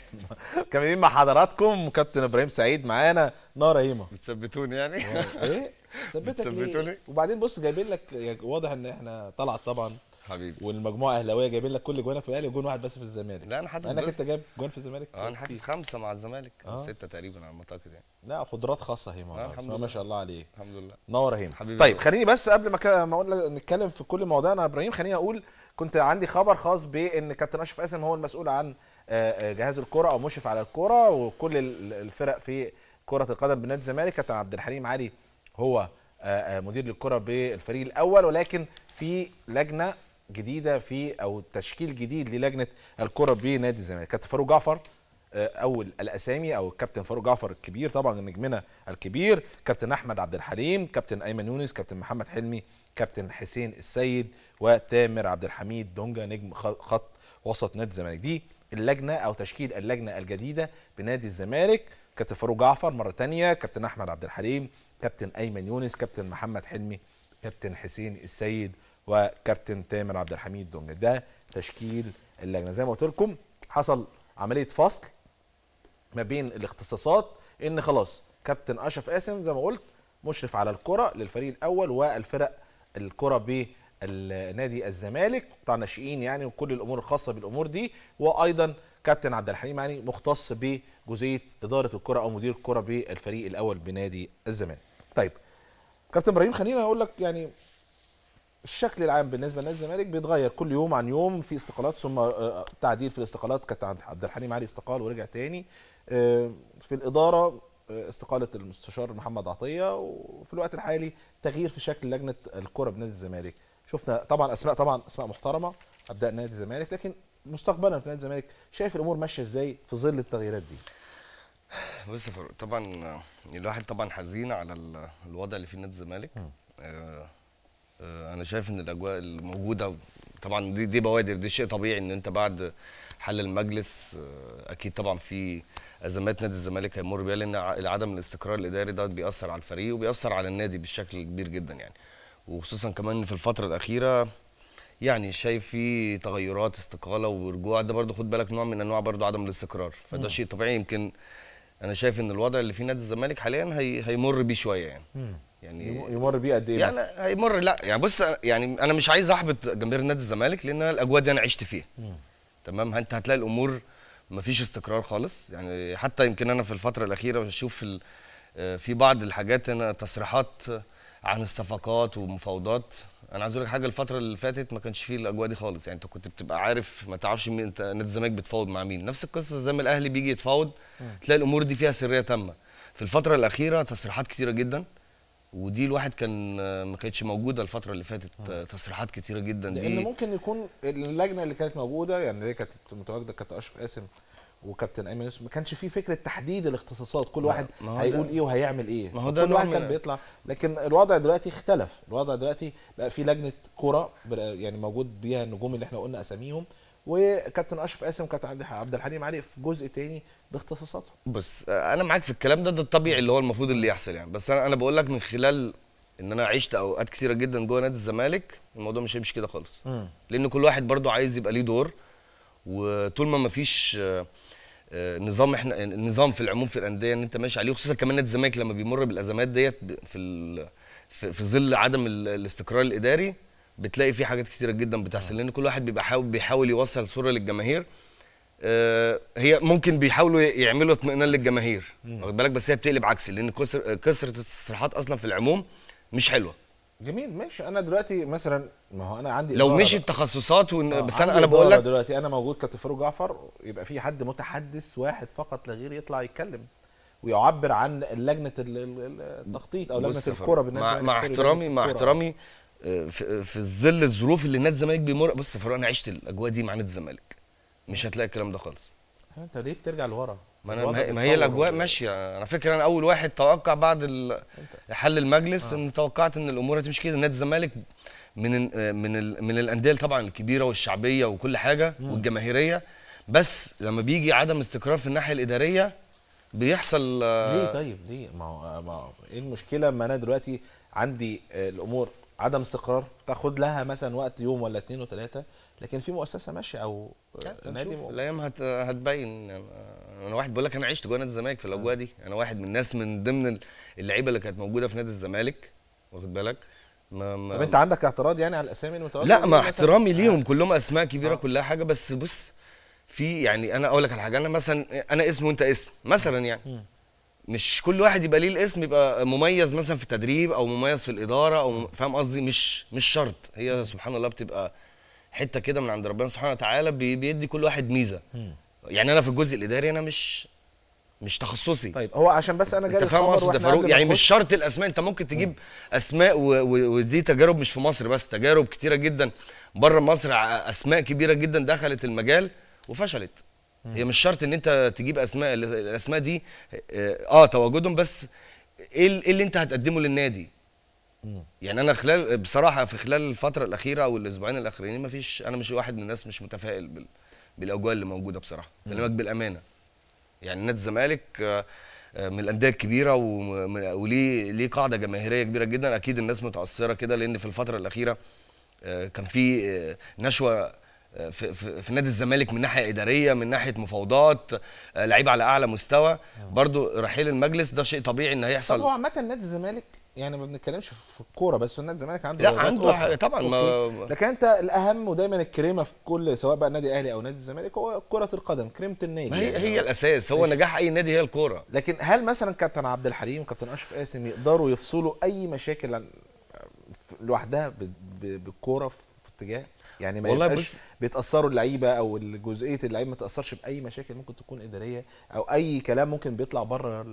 كاملين مع حضراتكم كابتن ابراهيم سعيد معانا نار هيما بتثبتوني يعني ايه ثبتك ليه وبعدين بص جايبين لك واضح ان احنا طلعت طبعا حبيبي والمجموعه اهلاويه جايبين لك كل جوانك في الاهلي وجون واحد بس في الزمالك لا انا حاطط انك انت جايب جوان في الزمالك اه انا حاطط خمسه مع الزمالك آه. سته تقريبا على ما اعتقد يعني لا قدرات خاصه هي آه الحمد لله ما شاء الله عليه الحمد لله نور هنا حبيبي طيب خليني بس قبل ما ما اقول نتكلم في كل مواضيعنا يا ابراهيم خليني اقول كنت عندي خبر خاص بان كابتن اشرف قاسم هو المسؤول عن آه، آه، جهاز الكره او مشرف على الكره وكل الفرق في كره القدم بنادي الزمالك كابتن عبد الحليم علي هو آه، مدير للكره بالفريق الاول ولكن في لجنه جديده في او تشكيل جديد للجنه الكره بنادي الزمالك كابتن فاروق جعفر آه، اول الاسامي او الكابتن فاروق جعفر الكبير طبعا نجمنا الكبير كابتن احمد عبد الحليم كابتن ايمن يونس كابتن محمد حلمي كابتن حسين السيد وتامر عبد الحميد دونجا نجم خط وسط نادي الزمالك دي اللجنه او تشكيل اللجنه الجديده بنادي الزمالك كابتن فاروق جعفر مره ثانيه كابتن احمد عبد الحليم كابتن ايمن يونس كابتن محمد حلمي كابتن حسين السيد وكابتن تامر عبد الحميد دونج ده تشكيل اللجنه زي ما قلت لكم حصل عمليه فصل ما بين الاختصاصات ان خلاص كابتن اشرف قاسم زي ما قلت مشرف على الكره للفريق الاول والفرق الكره بالنادي الزمالك بتاع الناشئين يعني وكل الامور الخاصه بالامور دي وايضا كابتن عبد الحليم يعني مختص بجزئيه اداره الكره او مدير الكره بالفريق الاول بنادي الزمالك. طيب كابتن ابراهيم خليني اقول لك يعني الشكل العام بالنسبه لنادي الزمالك بيتغير كل يوم عن يوم في استقالات ثم آه، آه، تعديل في الاستقالات كانت عند عبد الحليم علي استقال ورجع تاني آه، في الاداره استقاله المستشار محمد عطيه وفي الوقت الحالي تغيير في شكل لجنه الكره بنادي الزمالك شفنا طبعا اسماء طبعا اسماء محترمه ابداء نادي الزمالك لكن مستقبلا في نادي الزمالك شايف الامور ماشيه ازاي في ظل التغييرات دي بص طبعا الواحد طبعا حزين على الوضع اللي فيه نادي الزمالك آه، انا شايف ان الاجواء الموجوده طبعا دي دي بوادر دي شيء طبيعي ان انت بعد حل المجلس آه، اكيد طبعا في ازمات نادي الزمالك هيمر بيها لان عدم الاستقرار الاداري ده بيأثر على الفريق وبيأثر على النادي بشكل كبير جدا يعني وخصوصا كمان في الفتره الاخيره يعني شايف في تغيرات استقاله ورجوع ده برضو خد بالك نوع من انواع برضو عدم الاستقرار فده شيء طبيعي يمكن انا شايف ان الوضع اللي فيه نادي الزمالك حاليا هي هيمر بيه شويه يعني يعني يمر بيه قد ايه يعني هيمر لا يعني بص يعني انا مش عايز احبط جماهير نادي الزمالك لان الاجواء دي انا عشت فيها تمام انت هتلاقي الامور ما فيش استقرار خالص يعني حتى يمكن انا في الفتره الاخيره بشوف آه، في بعض الحاجات هنا تصريحات عن الصفقات ومفاوضات انا عايز اقول لك حاجه الفتره اللي فاتت ما كانش فيه الاجواء دي خالص يعني انت كنت بتبقى عارف ما تعرفش مين انت نادي الزمالك بتفاوض مع مين نفس القصه زي ما الاهلي بيجي يتفاوض تلاقي الامور دي فيها سريه تامه في الفتره الاخيره تصريحات كتيره جدا ودي الواحد كان آه، ما كانتش موجوده الفتره اللي فاتت آه، آه. تصريحات كتيره جدا دي لان ممكن يكون اللجنه اللي كانت موجوده يعني اللي كانت متواجده كابتن اشرف قاسم وكابتن ايمن ما كانش في فكره تحديد الاختصاصات كل واحد هيقول ايه وهيعمل ايه ما هو ده كل واحد كان بيطلع لكن الوضع دلوقتي اختلف الوضع دلوقتي بقى في لجنه كوره يعني موجود بيها النجوم اللي احنا قلنا اساميهم وكابتن اشرف قاسم وكابتن عبد الحليم علي في جزء تاني باختصاصاتهم بس انا معاك في الكلام ده ده الطبيعي اللي هو المفروض اللي يحصل يعني بس انا انا بقول لك من خلال ان انا عشت اوقات كثيره جدا جوه نادي الزمالك الموضوع مش هيمشي كده خالص م. لان كل واحد برده عايز يبقى ليه دور وطول ما مفيش آه، نظام احنا نظام في العموم في الانديه ان انت ماشي عليه خصوصا كمان نادي الزمالك لما بيمر بالازمات ديت في في ظل عدم الاستقرار الاداري بتلاقي في حاجات كتيره جدا بتحصل آه. لان كل واحد بيبقى حاول بيحاول يوصل صوره للجماهير آه، هي ممكن بيحاولوا يعملوا اطمئنان للجماهير واخد بالك بس هي بتقلب عكسي لان كسر كثره التصريحات اصلا في العموم مش حلوه جميل ماشي انا دلوقتي مثلا ما هو انا عندي لو مش التخصصات ون... آه بس انا انا بقول لك دلوقتي انا موجود فاروق جعفر يبقى في حد متحدث واحد فقط لا غير يطلع يتكلم ويعبر عن لجنه التخطيط او لجنه الكوره مع, مع احترامي مع احترامي في, في ظل الظروف اللي نادي الزمالك بيمر بص فاروق انا عشت الاجواء دي مع نادي الزمالك مش هتلاقي الكلام ده خالص انت ليه بترجع لورا ما انا ما هي الاجواء ماشيه انا فاكر انا اول واحد توقع بعد حل المجلس آه. ان توقعت ان الامور هتمشي كده نادي الزمالك من من من الانديه طبعا الكبيره والشعبيه وكل حاجه مم. والجماهيريه بس لما بيجي عدم استقرار في الناحيه الاداريه بيحصل آه، ليه طيب ليه ما هو ايه المشكله ما انا دلوقتي عندي آه، الامور عدم استقرار تاخد لها مثلا وقت يوم ولا اثنين وثلاثه لكن في مؤسسه ماشيه او نادي الايام هت... هتبين انا واحد بقول لك انا عشت جوه نادي الزمالك في الاجواء آه. دي انا واحد من الناس من ضمن اللعيبه اللي كانت موجوده في نادي الزمالك واخد بالك ما ما طب انت عندك اعتراض يعني على الاسامي المتواجده لا مع احترامي ليهم آه. كلهم اسماء كبيره آه. كلها حاجه بس بص في يعني انا اقول لك على حاجه انا مثلا انا اسم وانت اسم مثلا يعني م. مش كل واحد يبقى ليه الاسم يبقى مميز مثلا في التدريب او مميز في الاداره او فاهم قصدي مش مش شرط هي سبحان الله بتبقى حته كده من عند ربنا سبحانه وتعالى بيدي كل واحد ميزه يعني انا في الجزء الاداري انا مش مش تخصصي طيب هو عشان بس انا جاي انت فاهم قصدي فاروق يعني مش شرط الاسماء انت ممكن تجيب مم. اسماء ودي تجارب مش في مصر بس تجارب كتيره جدا بره مصر اسماء كبيره جدا دخلت المجال وفشلت هي مش شرط ان انت تجيب اسماء الاسماء دي اه, آه، تواجدهم بس إيه, ايه اللي انت هتقدمه للنادي يعني انا خلال بصراحه في خلال الفتره الاخيره او الاسبوعين الاخرين ما فيش انا مش واحد من الناس مش متفائل بال بالاجواء اللي موجوده بصراحه بكلمك بالامانه يعني نادي الزمالك آه، آه، من الانديه الكبيره وليه ليه قاعده جماهيريه كبيره جدا اكيد الناس متاثره كده لان في الفتره الاخيره كان في نشوه في, في, في نادي الزمالك من ناحيه اداريه من ناحيه مفاوضات آه، لعيبه على اعلى مستوى آه. برضو رحيل المجلس ده شيء طبيعي ان هيحصل هو عامه نادي الزمالك يعني ما بنتكلمش في الكوره بس نادي الزمالك عنده لا عنده طبعا ما لكن انت الاهم ودايما الكريمه في كل سواء بقى النادي الاهلي او نادي الزمالك هو كره القدم كريمه النادي هي, يعني هي الاساس هو نجاح اي نادي هي الكوره لكن هل مثلا كابتن عبد الحليم وكابتن اشرف قاسم يقدروا يفصلوا اي مشاكل لوحدها بالكوره في اتجاه يعني ما والله يبقاش بيتاثروا اللعيبه او جزئيه اللعيبه ما تاثرش باي مشاكل ممكن تكون اداريه او اي كلام ممكن بيطلع بره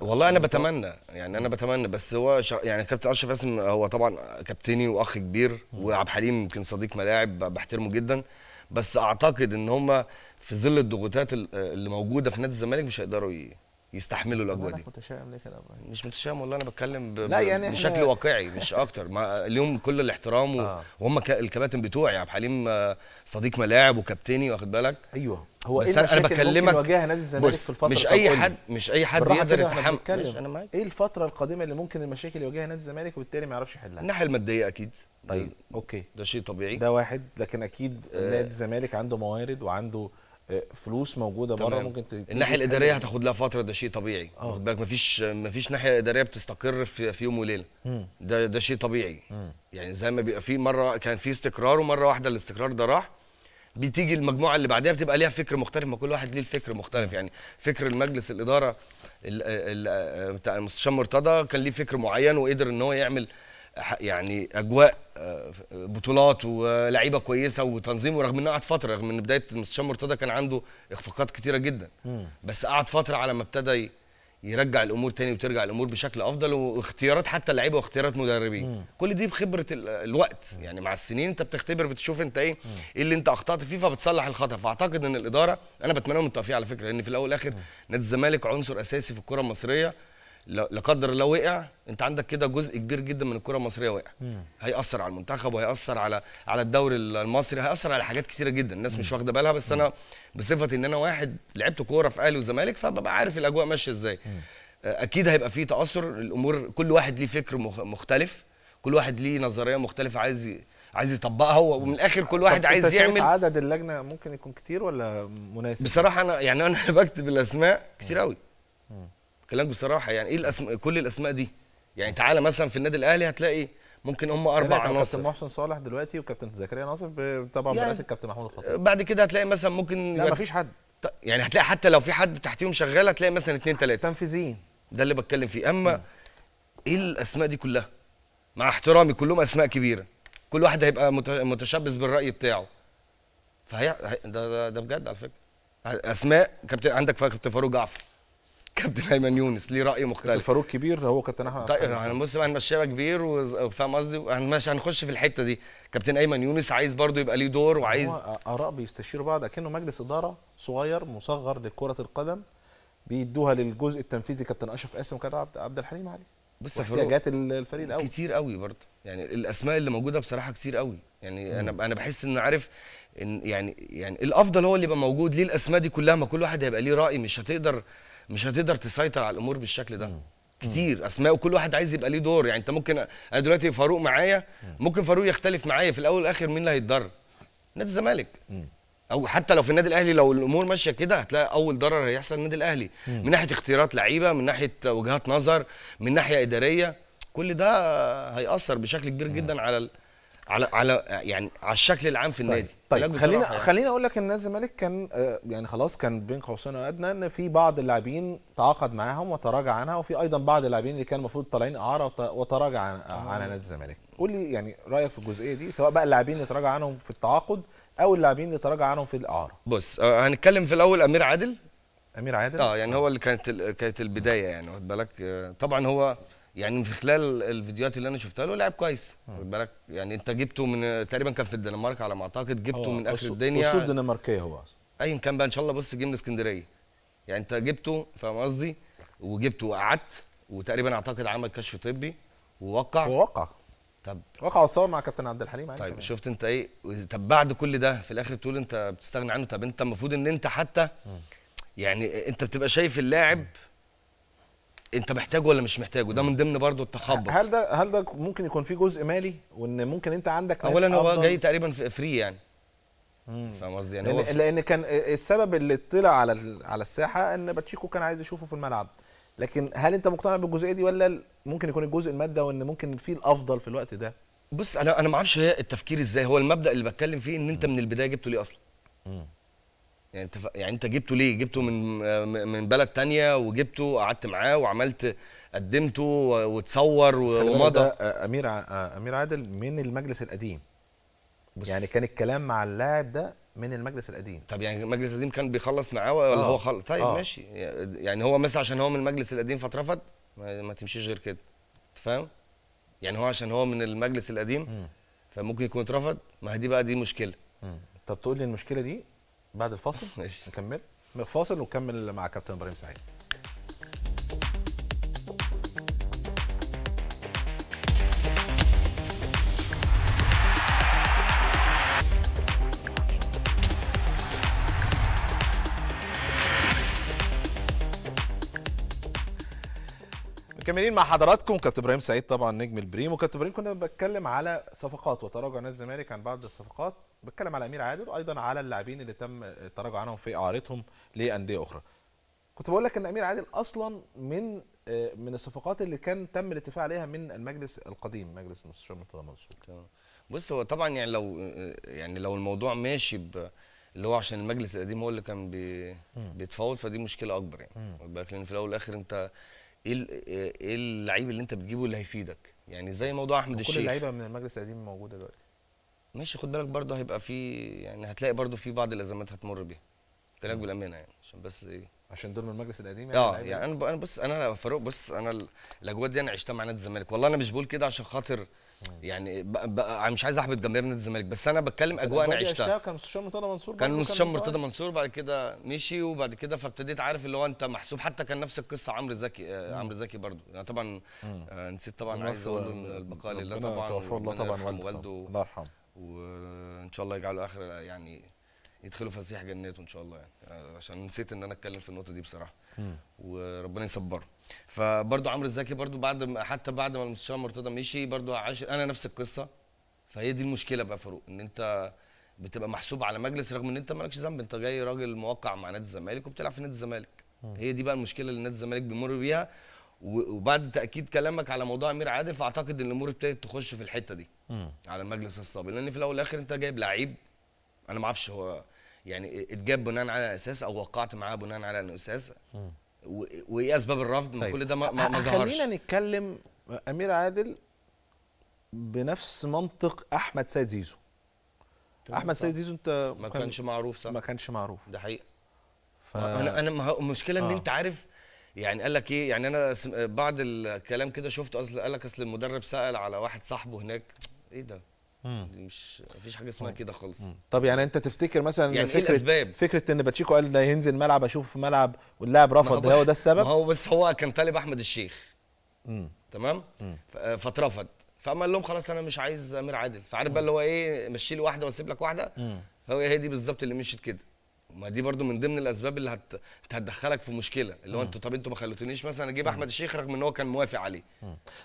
والله انا بتمنى يعني انا بتمنى بس هو شا... يعني كابتن اشرف ياسم هو طبعا كابتني واخ كبير وعبد الحليم يمكن صديق ملاعب بحترمه جدا بس اعتقد ان هم في ظل الضغوطات اللي موجوده في نادي الزمالك مش هيقدروا ي... يستحملوا الاجواء دي متشائم ليه كده مش متشائم والله انا بتكلم ب... لا يعني بشكل احنا... واقعي مش اكتر ما اليوم كل الاحترام و... آه. وهم ك... الكباتن بتوعي عبد الحليم آه، صديق ملاعب وكابتني واخد بالك ايوه هو إيه بس ايه انا بكلمك واجهها نادي الزمالك في الفتره مش اي حد مش اي حد يقدر يتحمل انا معاك ايه الفتره القادمه اللي ممكن المشاكل يواجهها نادي الزمالك وبالتالي ما يعرفش يحلها الناحيه الماديه اكيد طيب اوكي ده شيء طبيعي ده واحد لكن اكيد آه. نادي الزمالك عنده موارد وعنده آه، فلوس موجوده بره ممكن الناحيه الاداريه هتاخد لها فتره ده شيء طبيعي آه. واخد بالك مفيش مفيش ناحيه اداريه بتستقر في, في يوم وليله ده ده شيء طبيعي مم. يعني زي ما بيبقى في مره كان في استقرار ومره واحده الاستقرار ده راح بتيجي المجموعه اللي بعدها بتبقى ليها فكر مختلف ما كل واحد ليه الفكر مختلف يعني فكر المجلس الاداره آه، بتاع المستشار مرتضى كان ليه فكر معين وقدر ان هو يعمل يعني اجواء آه، بطولات ولاعيبه كويسه وتنظيم ورغم انه قعد فتره رغم ان بدايه مستشار مرتضى كان عنده اخفاقات كثيره جدا بس قعد فتره على ما ابتدى يرجع الامور تاني وترجع الامور بشكل افضل واختيارات حتى اللعيبه واختيارات مدربين مم. كل دي بخبره الوقت يعني مع السنين انت بتختبر بتشوف انت ايه مم. ايه اللي انت اخطات فيه فبتصلح الخطا فاعتقد ان الاداره انا بتمنى لهم التوفيق على فكره لان في الاول والاخر نادي الزمالك عنصر اساسي في الكره المصريه لا قدر الله وقع انت عندك كده جزء كبير جدا من الكره المصريه وقع هياثر على المنتخب وهياثر على على الدوري المصري هياثر على حاجات كثيره جدا الناس مش واخده بالها بس انا بصفتي ان انا واحد لعبت كوره في اهلي وزمالك فببقى عارف الاجواء ماشيه ازاي اكيد هيبقى في تاثر الامور كل واحد ليه فكر مختلف كل واحد ليه نظريه مختلفه عايز عايز يطبقها هو ومن الاخر كل واحد عايز يعمل عدد اللجنه ممكن يكون كتير ولا مناسب بصراحه انا يعني انا بكتب الاسماء كتير قوي كلامك بصراحه يعني ايه الاسماء كل الاسماء دي يعني تعالى مثلا في النادي الاهلي هتلاقي ممكن هم اربع عناصر كابتن محسن صالح دلوقتي وكابتن زكريا ناصر طبعا يعني برئاسه الكابتن محمود الخطيب بعد كده هتلاقي مثلا ممكن لا مفيش حد يعني هتلاقي حتى لو في حد تحتيهم شغال هتلاقي مثلا اثنين ثلاثه تنفيذيين ده اللي بتكلم فيه اما ايه الاسماء دي كلها مع احترامي كلهم اسماء كبيره كل واحد هيبقى متشبث بالراي بتاعه فهي ده, ده ده بجد على فكره اسماء كابتن عندك كابتن فاروق جعفر كابتن ايمن يونس ليه راي مختلف كابتن فاروق كبير هو كابتن احمد طيب انا بص بقى هنمشيها كبير وفاهم قصدي هنخش في الحته دي كابتن ايمن يونس عايز برضه يبقى ليه دور وعايز اراء بيستشيروا بعض اكنه مجلس اداره صغير مصغر لكره القدم بيدوها للجزء التنفيذي كابتن اشرف قاسم وكابتن عبد الحليم علي بس احتياجات الفريق الاول كتير قوي برضه يعني الاسماء اللي موجوده بصراحه كتير قوي يعني مم. انا انا بحس ان عارف ان يعني يعني الافضل هو اللي يبقى موجود ليه الاسماء دي كلها ما كل واحد هيبقى ليه راي مش هتقدر مش هتقدر تسيطر على الامور بالشكل ده كتير اسماء وكل واحد عايز يبقى ليه دور يعني انت ممكن انا دلوقتي فاروق معايا ممكن فاروق يختلف معايا في الاول والاخر مين اللي هيتضرر نادي الزمالك او حتى لو في النادي الاهلي لو الامور ماشيه كده هتلاقي اول ضرر هيحصل النادي الاهلي من ناحيه اختيارات لعيبه من ناحيه وجهات نظر من ناحيه اداريه كل ده هياثر بشكل كبير جدا على على على يعني على الشكل العام في النادي طيب, طيب خلينا يعني. خلينا اقول لك ان نادي الزمالك كان آه، يعني خلاص كان بين قوسين وادنى ان في بعض اللاعبين تعاقد معاهم وتراجع عنها وفي ايضا بعض اللاعبين اللي كان المفروض طالعين اعاره وتراجع عن آه. عن نادي الزمالك قول لي يعني رايك في الجزئيه دي سواء بقى اللاعبين اللي تراجع عنهم في التعاقد او اللاعبين اللي تراجع عنهم في الاعاره بص آه، هنتكلم في الاول امير عادل امير عادل اه يعني هو اللي كانت كانت البدايه يعني واخد بالك آه، طبعا هو يعني في خلال الفيديوهات اللي انا شفتها له لعب كويس واخد بالك يعني انت جبته من تقريبا كان في الدنمارك على ما اعتقد جبته من اخر الدنيا اصول دنماركيه هو اصلا ايا كان بقى ان شاء الله بص جه من اسكندريه يعني انت جبته فاهم قصدي وجبته وقعدت وتقريبا اعتقد عمل كشف طبي ووقع ووقع طب وقع وصور مع كابتن عبد الحليم طيب كمان. شفت انت ايه طب بعد كل ده في الاخر تقول انت بتستغني عنه طب انت المفروض ان انت حتى يعني انت بتبقى شايف اللاعب انت محتاجه ولا مش محتاجه ده من ضمن برضو التخبط هل ده هل ده ممكن يكون في جزء مالي وان ممكن انت عندك ناس اولا هو جاي تقريبا في فري يعني فاهم قصدي يعني لأن, هو لان كان السبب اللي طلع على على الساحه ان باتشيكو كان عايز يشوفه في الملعب لكن هل انت مقتنع بالجزئيه دي ولا ممكن يكون الجزء الماده وان ممكن في الافضل في الوقت ده بص انا انا ما اعرفش هي التفكير ازاي هو المبدا اللي بتكلم فيه ان انت من البدايه جبته ليه اصلا يعني انت ف... يعني انت جبته ليه؟ جبته من من بلد تانية وجبته وقعدت معاه وعملت قدمته وتصور ومضى آه، امير آه، امير عادل من المجلس القديم بس يعني كان الكلام مع اللاعب ده من المجلس القديم طب يعني المجلس القديم كان بيخلص معاه ولا آه. هو خلص طيب أوه. ماشي يعني هو مثلا عشان هو من المجلس القديم فاترفض ما, ما تمشيش غير كده انت فاهم يعني هو عشان هو من المجلس القديم م. فممكن يكون اترفض ما هي دي بقى دي مشكله م. طب تقول لي المشكله دي بعد الفاصل ماشي نكمل فاصل ونكمل مع كابتن ابراهيم سعيد مكملين مع حضراتكم كابتن ابراهيم سعيد طبعا نجم البريم وكابتن ابراهيم كنا بنتكلم على صفقات وتراجع نادي الزمالك عن بعض الصفقات بتكلم على امير عادل وايضا على اللاعبين اللي تم التراجع عنهم في اعارتهم لانديه اخرى كنت بقول لك ان امير عادل اصلا من آه، من الصفقات اللي كان تم الاتفاق عليها من المجلس القديم مجلس المستشار مرتضى منصور بص هو طبعا يعني لو آه، يعني لو الموضوع ماشي ب... اللي هو عشان المجلس القديم هو اللي كان بي... بيتفاوض فدي مشكله اكبر يعني لان في الاول والاخر انت ايه ايه اللعيب اللي انت بتجيبه اللي هيفيدك يعني زي موضوع احمد الشيخ كل اللعيبه من المجلس القديم موجوده دلوقتي ماشي خد بالك برضه هيبقى في يعني هتلاقي برضه في بعض الازمات هتمر بيها كلامك بالامانه يعني عشان بس ايه عشان دول من المجلس القديم يعني اه يعني انا بص انا فاروق بص انا الاجواء دي انا عشتها مع نادي الزمالك والله انا مش بقول كده عشان خاطر يعني بقى مش عايز احبط جماهير نادي الزمالك بس انا بتكلم اجواء انا عشتها كان مستشار مرتضى منصور كان مستشار مرتضى منصور بعد كده مشي وبعد كده فابتديت عارف اللي هو انت محسوب حتى كان نفس القصه عمرو زكي آه، عمرو زكي برضو انا طبعا آه نسيت طبعا عايز اقول البقاء لله طبعا الله طبعا والده الله يرحمه وان شاء الله يجعله اخر يعني يدخلوا فسيح جناته ان شاء الله يعني آه، عشان نسيت ان انا اتكلم في النقطه دي بصراحه وربنا يصبره فبرضه عمرو زكي برضه بعد ما حتى بعد ما المستشار مرتضى مشي برضه عاش انا نفس القصه فهي دي المشكله بقى فاروق ان انت بتبقى محسوب على مجلس رغم ان انت مالكش ذنب انت جاي راجل موقع مع نادي الزمالك وبتلعب في نادي الزمالك هي دي بقى المشكله اللي نادي الزمالك بيمر بيها وبعد تاكيد كلامك على موضوع امير عادل فاعتقد ان الامور ابتدت تخش في الحته دي على المجلس الصابي لان في الاول والاخر انت جايب لعيب انا ما اعرفش هو يعني اتجاب بناء على اساس او وقعت معاه بناء على اساس وايه اسباب الرفض طيب. كل ده ما, ما ظهرش خلينا نتكلم امير عادل بنفس منطق احمد سيد زيزو احمد سيد زيزو انت ما كان كانش معروف صح ما كانش معروف ده حقيقه ف... انا انا المشكله ان آه. انت عارف يعني قال لك ايه يعني انا بعد الكلام كده شفته قال لك اصل المدرب سال على واحد صاحبه هناك ايه ده مش مفيش حاجه اسمها كده خالص طب يعني انت تفتكر مثلا يعني إيه فكره إيه الأسباب؟ فكره ان باتشيكو قال ده ينزل ملعب اشوف ملعب واللاعب رفض هو ده السبب ما هو بس هو كان طالب احمد الشيخ مم. تمام مم. فاترفض فاما قال لهم خلاص انا مش عايز امير عادل فعارف بقى اللي هو ايه مشي لي واحده واسيب لك واحده مم. هو هي دي بالظبط اللي مشيت كده ما دي برضو من ضمن الاسباب اللي هت... هتدخلك في مشكله اللي هو انتوا طب انتوا ما خليتونيش مثلا اجيب احمد الشيخ رغم ان هو كان موافق عليه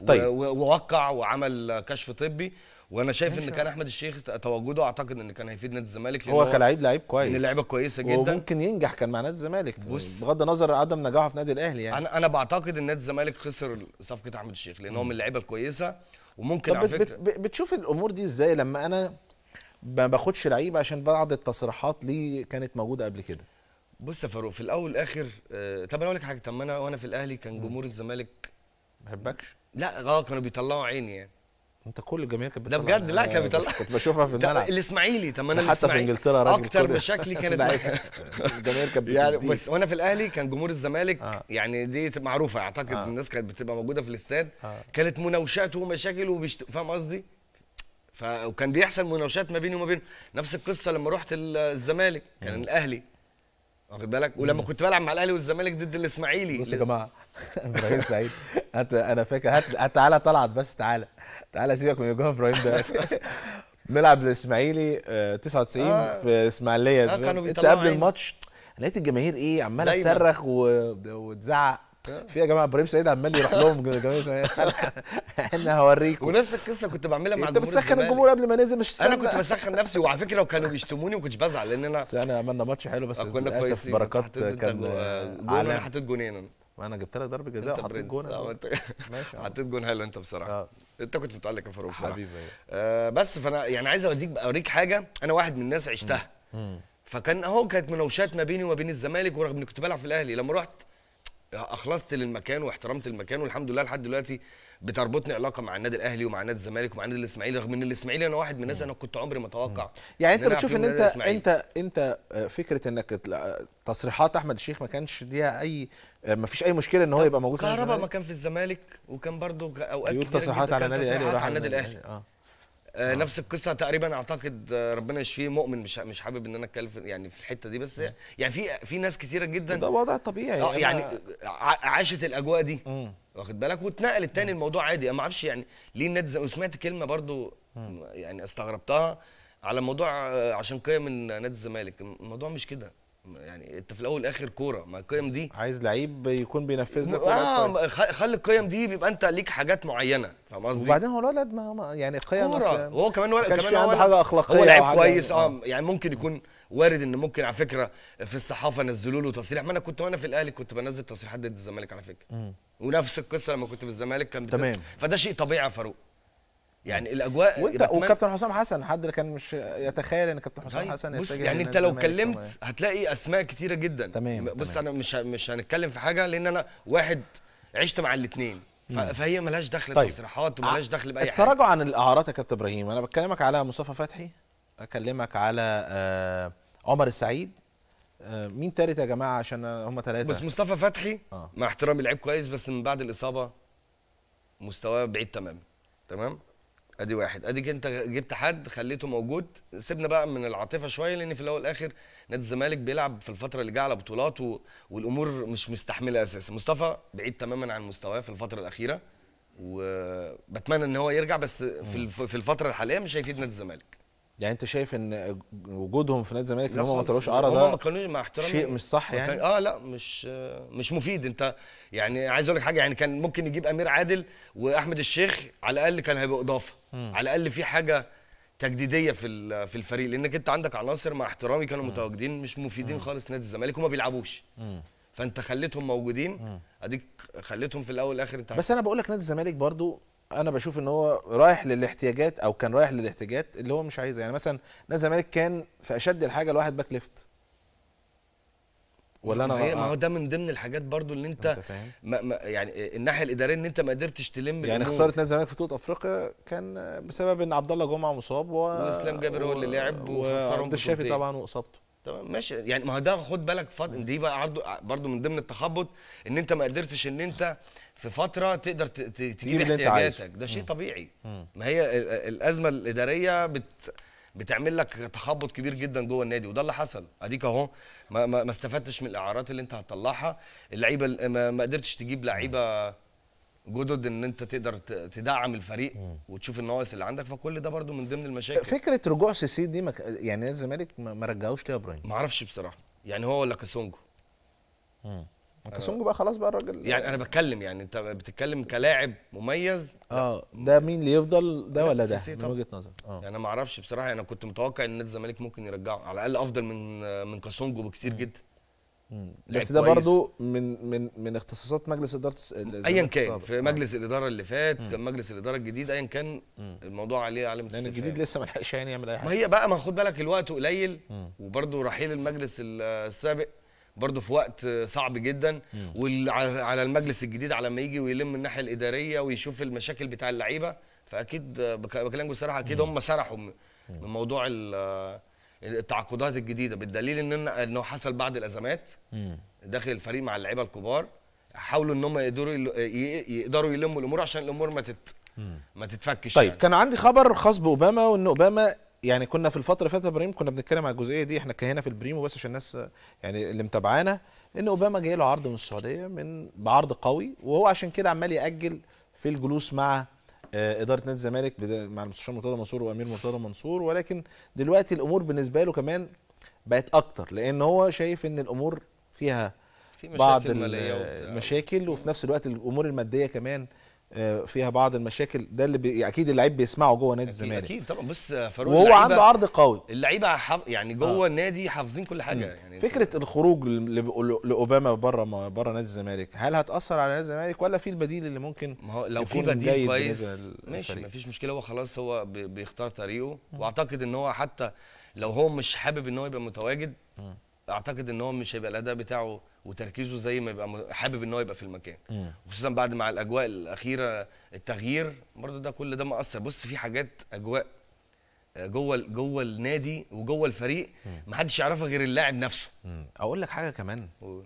طيب و... ووقع وعمل كشف طبي وانا شايف ان كان احمد الشيخ تواجده اعتقد ان كان هيفيد نادي الزمالك هو كلاعب لعيب كويس من اللعيبه كويسه جدا وممكن ينجح كان مع نادي الزمالك بغض النظر عدم نجاحه في نادي الاهلي يعني انا انا بعتقد ان نادي الزمالك خسر صفقه احمد الشيخ لان هو من اللعيبه الكويسه وممكن طب على فكره بتشوف الامور دي ازاي لما انا ما باخدش لعيب عشان بعض التصريحات ليه كانت موجوده قبل كده بص يا فاروق في الاول والاخر آه طب انا اقول لك حاجه طب انا وانا في الاهلي كان جمهور الزمالك ما بحبكش لا اه كانوا بيطلعوا عيني يعني انت كل الجماهير كانت بتطلع ده بجد لا كانوا بيطلعوا كنت بشوفها في الملعب الاسماعيلي طب انا حتى في انجلترا راجل اكتر مشاكلي كانت الجماهير كانت يعني بس وانا في الاهلي كان جمهور الزمالك آه. يعني دي معروفه اعتقد آه. الناس كانت بتبقى موجوده في الاستاد آه. كانت مناوشات ومشاكل وبيشت... فاهم قصدي؟ ف... وكان بيحصل مناوشات ما بيني وما بينه نفس القصه لما رحت الزمالك كان مم. الاهلي واخد بالك ولما كنت بلعب مع الاهلي والزمالك ضد الاسماعيلي بصوا يا جماعه ابراهيم سعيد هت... انا فاكر هات تعالى طلعت بس تعالى تعالى سيبك من جوه ابراهيم ده نلعب الاسماعيلي 99 آه. في اسماعيليه آه انت قبل الماتش لقيت الجماهير ايه عماله تصرخ وتزعق في يا جماعه ابراهيم سعيد عمال يروح لهم جماعه انا هوريكم ونفس القصه كنت بعملها مع الجمهور انت بتسخن الجمهور قبل ما نزل مش انا كنت بسخن نفسي وعلى فكره لو كانوا بيشتموني ما كنتش بزعل لان انا انا عملنا ماتش حلو بس كنا بركات كان انا حطيت جونين انا ما انا جبت لك ضربه جزاء وحطيت جون أه، ماشي حطيت جون حلو انت بصراحه آه. انت كنت متعلق يا فاروق بصراحه حبيبي أه، بس فانا يعني عايز اوريك اوريك حاجه انا واحد من الناس عشتها فكان اهو كانت مناوشات ما بيني وما بين الزمالك ورغم اني كنت بلعب في الاهلي لما رحت اخلصت للمكان واحترمت المكان والحمد لله لحد دلوقتي بتربطني علاقه مع النادي الاهلي ومع نادي الزمالك ومع نادي الاسماعيلي رغم ان الاسماعيلي انا واحد من الناس انا كنت عمري ما اتوقع يعني انت بتشوف ان انت انت انت فكره انك تصريحات احمد الشيخ ما كانش ليها اي ما فيش اي مشكله ان هو يبقى موجود في الزمالك كهربا ما كان في الزمالك وكان برضه اوقات كتير تصريحات على النادي الاهلي وراح على النادي الاهلي آه. آه،, آه. نفس القصه تقريبا اعتقد آه، ربنا يشفيه مؤمن مش مش حابب ان انا اتكلم يعني في الحته دي بس يعني في في ناس كثيره جدا ده وضع طبيعي اه يعني عاشت الاجواء دي واخد بالك واتنقلت تاني الموضوع عادي انا ما اعرفش يعني ليه النادي وسمعت كلمه برضو مم. يعني استغربتها على موضوع آه، عشان قيم من نادي الزمالك الموضوع مش كده يعني انت في الاول والاخر كوره ما القيم دي عايز لعيب يكون بينفذ لك اه خلي القيم دي بيبقى انت ليك حاجات معينه فاهم قصدي وبعدين هو الولد ما يعني قيم كوره هو كمان ولد كمان هو حاجه اخلاقيه هو لعيب كويس اه يعني. يعني ممكن يكون وارد ان ممكن على فكره في الصحافه نزلوا له تصريح ما انا كنت وانا في الاهلي كنت بنزل تصريحات ضد الزمالك على فكره م. ونفس القصه لما كنت في الزمالك كان تمام فده شيء طبيعي يا فاروق يعني الاجواء وانت وكابتن حسام حسن حد كان مش يتخيل ان كابتن حسام طيب، حسن بص يعني انت لو اتكلمت هتلاقي اسماء كتيره جدا تمام بص تمام. انا مش مش هنتكلم في حاجه لان انا واحد عشت مع الاثنين فهي ملهاش دخل طيب. بتصريحات وملهاش دخل باي حاجه التراجع عن الاعارات يا كابتن ابراهيم انا بكلمك على مصطفى فتحي اكلمك على آه عمر السعيد آه، مين تالت يا جماعه عشان هم ثلاثه بس مصطفى فتحي آه. مع احترامي لعيب كويس بس من بعد الاصابه مستواه بعيد تماما تمام ادي واحد اديك انت جبت حد خليته موجود سيبنا بقى من العاطفه شويه لان في الاول والاخر نادي الزمالك بيلعب في الفتره اللي جايه على بطولات و... والامور مش مستحمله اساسا مصطفى بعيد تماما عن مستواه في الفتره الاخيره وبتمنى ان هو يرجع بس في الفتره الحاليه مش هيفيد نادي الزمالك يعني انت شايف ان وجودهم في نادي الزمالك ان هم ما طلعوش ده هم ما مع احترامي شيء مش صح يعني اه لا مش مش مفيد انت يعني عايز اقول لك حاجه يعني كان ممكن يجيب امير عادل واحمد الشيخ على الاقل كان هيبقى اضافه م. على الاقل في حاجه تجديديه في في الفريق لانك انت عندك عناصر مع احترامي كانوا متواجدين مش مفيدين م. خالص نادي الزمالك وما بيلعبوش م. فانت خليتهم موجودين اديك خليتهم في الاول والاخر انت بس انا بقول لك نادي الزمالك برضو انا بشوف ان هو رايح للاحتياجات او كان رايح للاحتياجات اللي هو مش عايزها يعني مثلا نادي الزمالك كان في اشد الحاجه الواحد باك ليفت ولا انا ما هو آه. ده من ضمن الحاجات برضو اللي انت, انت فاهم؟ ما ما يعني الناحيه الاداريه ان انت ما قدرتش تلم يعني خساره نادي الزمالك في بطوله افريقيا كان بسبب ان عبد الله جمعه مصاب و... واسلام جابر هو اللي لعب وخسرهم و... الشافي طبعا واصابته تمام ماشي يعني ما هو ده خد بالك فض... دي بقى برضو من ضمن التخبط ان انت ما قدرتش ان انت في فتره تقدر تجيب احتياجاتك ده شيء طبيعي ما هي الازمه الاداريه بت بتعمل لك تخبط كبير جدا جوه النادي وده اللي حصل اديك اهو ما, ما, ما استفدتش من الاعارات اللي انت هتطلعها اللعيبه ما, ما قدرتش تجيب لعيبه جدد ان انت تقدر تدعم الفريق وتشوف النواقص اللي عندك فكل ده برده من ضمن المشاكل فكره رجوع سيسي دي مك... يعني الزمالك ما رجعوش ليه يا ابراهيم ما اعرفش بصراحه يعني هو ولا كاسونجو أه. كاسونجو بقى خلاص بقى الراجل يعني انا بتكلم يعني انت بتتكلم كلاعب مميز اه ده مين اللي يفضل ده ولا ده من وجهه نظر اه يعني انا ما اعرفش بصراحه يعني انا يعني كنت متوقع ان نادي الزمالك ممكن يرجعه على الاقل افضل من من كاسونجو بكثير جدا بس ده برضو من من من اختصاصات مجلس اداره ايا كان في آه. مجلس الاداره اللي فات مم. كان مجلس الاداره الجديد ايا كان مم. الموضوع عليه علامه استفهام الجديد لسه ما لحقش يعني يعمل اي حاجه ما هي بقى ما خد بالك الوقت قليل وبرضو رحيل المجلس السابق برضه في وقت صعب جدا وعلى المجلس الجديد على ما يجي ويلم الناحيه الاداريه ويشوف المشاكل بتاع اللعيبه فاكيد بكلمك بصراحه اكيد هم سرحوا من موضوع التعاقدات الجديده بالدليل ان انه حصل بعض الازمات داخل الفريق مع اللعيبه الكبار حاولوا ان هم يقدروا يقدروا يلموا الامور عشان الامور ما تت ما تتفكش طيب يعني. كان عندي خبر خاص باوباما وان اوباما يعني كنا في الفتره اللي فاتت ابراهيم كنا بنتكلم على الجزئيه دي احنا كهنا في البريمو بس عشان الناس يعني اللي متابعانا ان اوباما جاي له عرض من السعوديه من بعرض قوي وهو عشان كده عمال ياجل في الجلوس مع آه، اداره نادي الزمالك مع المستشار مرتضى منصور وامير مرتضى منصور ولكن دلوقتي الامور بالنسبه له كمان بقت اكتر لان هو شايف ان الامور فيها في بعض المشاكل وفي نفس الوقت الامور الماديه كمان فيها بعض المشاكل ده اللي بي... يعني اكيد اللعيب بيسمعه جوه نادي الزمالك اكيد طبعا بص فاروق وهو عنده عرض قوي اللعيبه حف... يعني جوه آه. النادي حافظين كل حاجه يعني فكره الخروج ل... لاوباما بره ما... بره نادي الزمالك هل هتاثر على نادي الزمالك ولا في البديل اللي ممكن ما هو لو في بديل كويس ماشي مفيش مشكله هو خلاص هو ب... بيختار طريقه واعتقد ان هو حتى لو هو مش حابب ان هو يبقى متواجد م. اعتقد ان هو مش هيبقى الاداء بتاعه وتركيزه زي ما يبقى حابب ان هو يبقى في المكان خصوصا بعد مع الاجواء الاخيره التغيير برضه ده كل ده مأثر بص في حاجات اجواء آه، جوه جوه النادي وجوه الفريق ما حدش يعرفها غير اللاعب نفسه مم. اقول لك حاجه كمان و...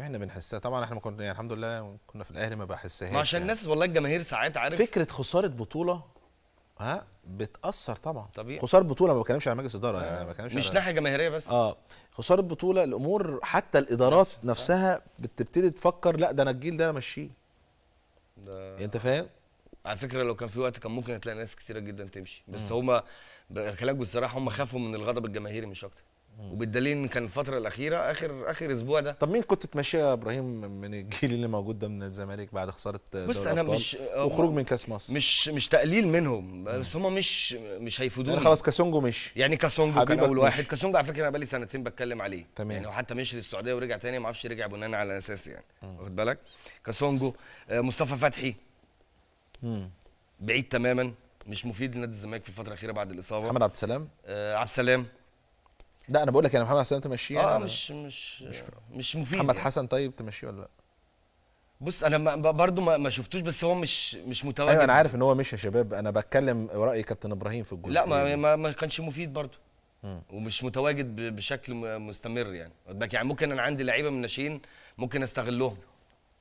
احنا بنحسها طبعا احنا كنا يعني الحمد لله كنا في الاهلي ما بحسهاش ما عشان يعني. الناس والله الجماهير ساعات عارف فكره خساره بطوله ها بتاثر طبعا طبيعي خساره بطوله ما بتكلمش على مجلس اداره آه. يعني ما بتكلمش مش على... ناحيه جماهيريه بس اه خساره بطوله الامور حتى الادارات نفسها بتبتدي تفكر لا ده انا الجيل ده انا امشيه ده يعني انت فاهم على فكره لو كان في وقت كان ممكن هتلاقي ناس كتيره جدا تمشي بس هم بكلامك بالصراحه هم خافوا من الغضب الجماهيري مش اكتر وبالدليل ان كان الفتره الاخيره اخر اخر اسبوع ده طب مين كنت تمشيها يا ابراهيم من الجيل اللي موجود ده من الزمالك بعد خساره بص انا مش آه، وخروج من كاس مصر مش مش تقليل منهم بس هم مش مش هيفيدوني يعني خلاص كاسونجو مش يعني كاسونجو كان اول واحد كاسونجو على فكره انا بقالي سنتين بتكلم عليه تمام يعني وحتى مشي للسعوديه ورجع تاني ما اعرفش رجع بناء على اساس يعني واخد بالك كاسونجو آه، مصطفى فتحي مم. بعيد تماما مش مفيد لنادي الزمالك في الفتره الاخيره بعد الاصابه محمد عبد السلام آه عبد السلام لا انا بقول لك يعني محمد حسن تمشي اه مش مش مش, مش مفيد محمد يعني. حسن طيب تمشيه ولا لا؟ بص انا برضو ما, ما شفتوش بس هو مش مش متواجد ايوه انا عارف ان هو مش يا شباب انا بتكلم راي كابتن ابراهيم في الجزء لا ما ما, ما كانش مفيد برضو مم. ومش متواجد بشكل مستمر يعني بالك يعني ممكن انا عندي لعيبه من الناشئين ممكن استغلهم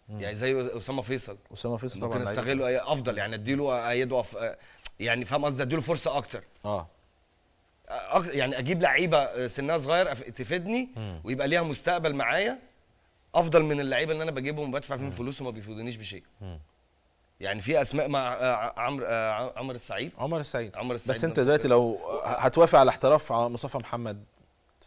مم. يعني زي اسامه فيصل اسامه فيصل ممكن طبعا ممكن استغله افضل يعني اديله ايده يعني فاهم قصدي اديله فرصه اكتر اه يعني اجيب لعيبه سنها صغير تفيدني ويبقى ليها مستقبل معايا افضل من اللعيبه اللي انا بجيبهم وبدفع فيهم فلوس وما بيفيدونيش بشيء يعني في اسماء مع آه، عمرو عمرو آه، السعيد عمر السعيد عمر السعيد بس انت دلوقتي لو هتوافق على احتراف مصطفى محمد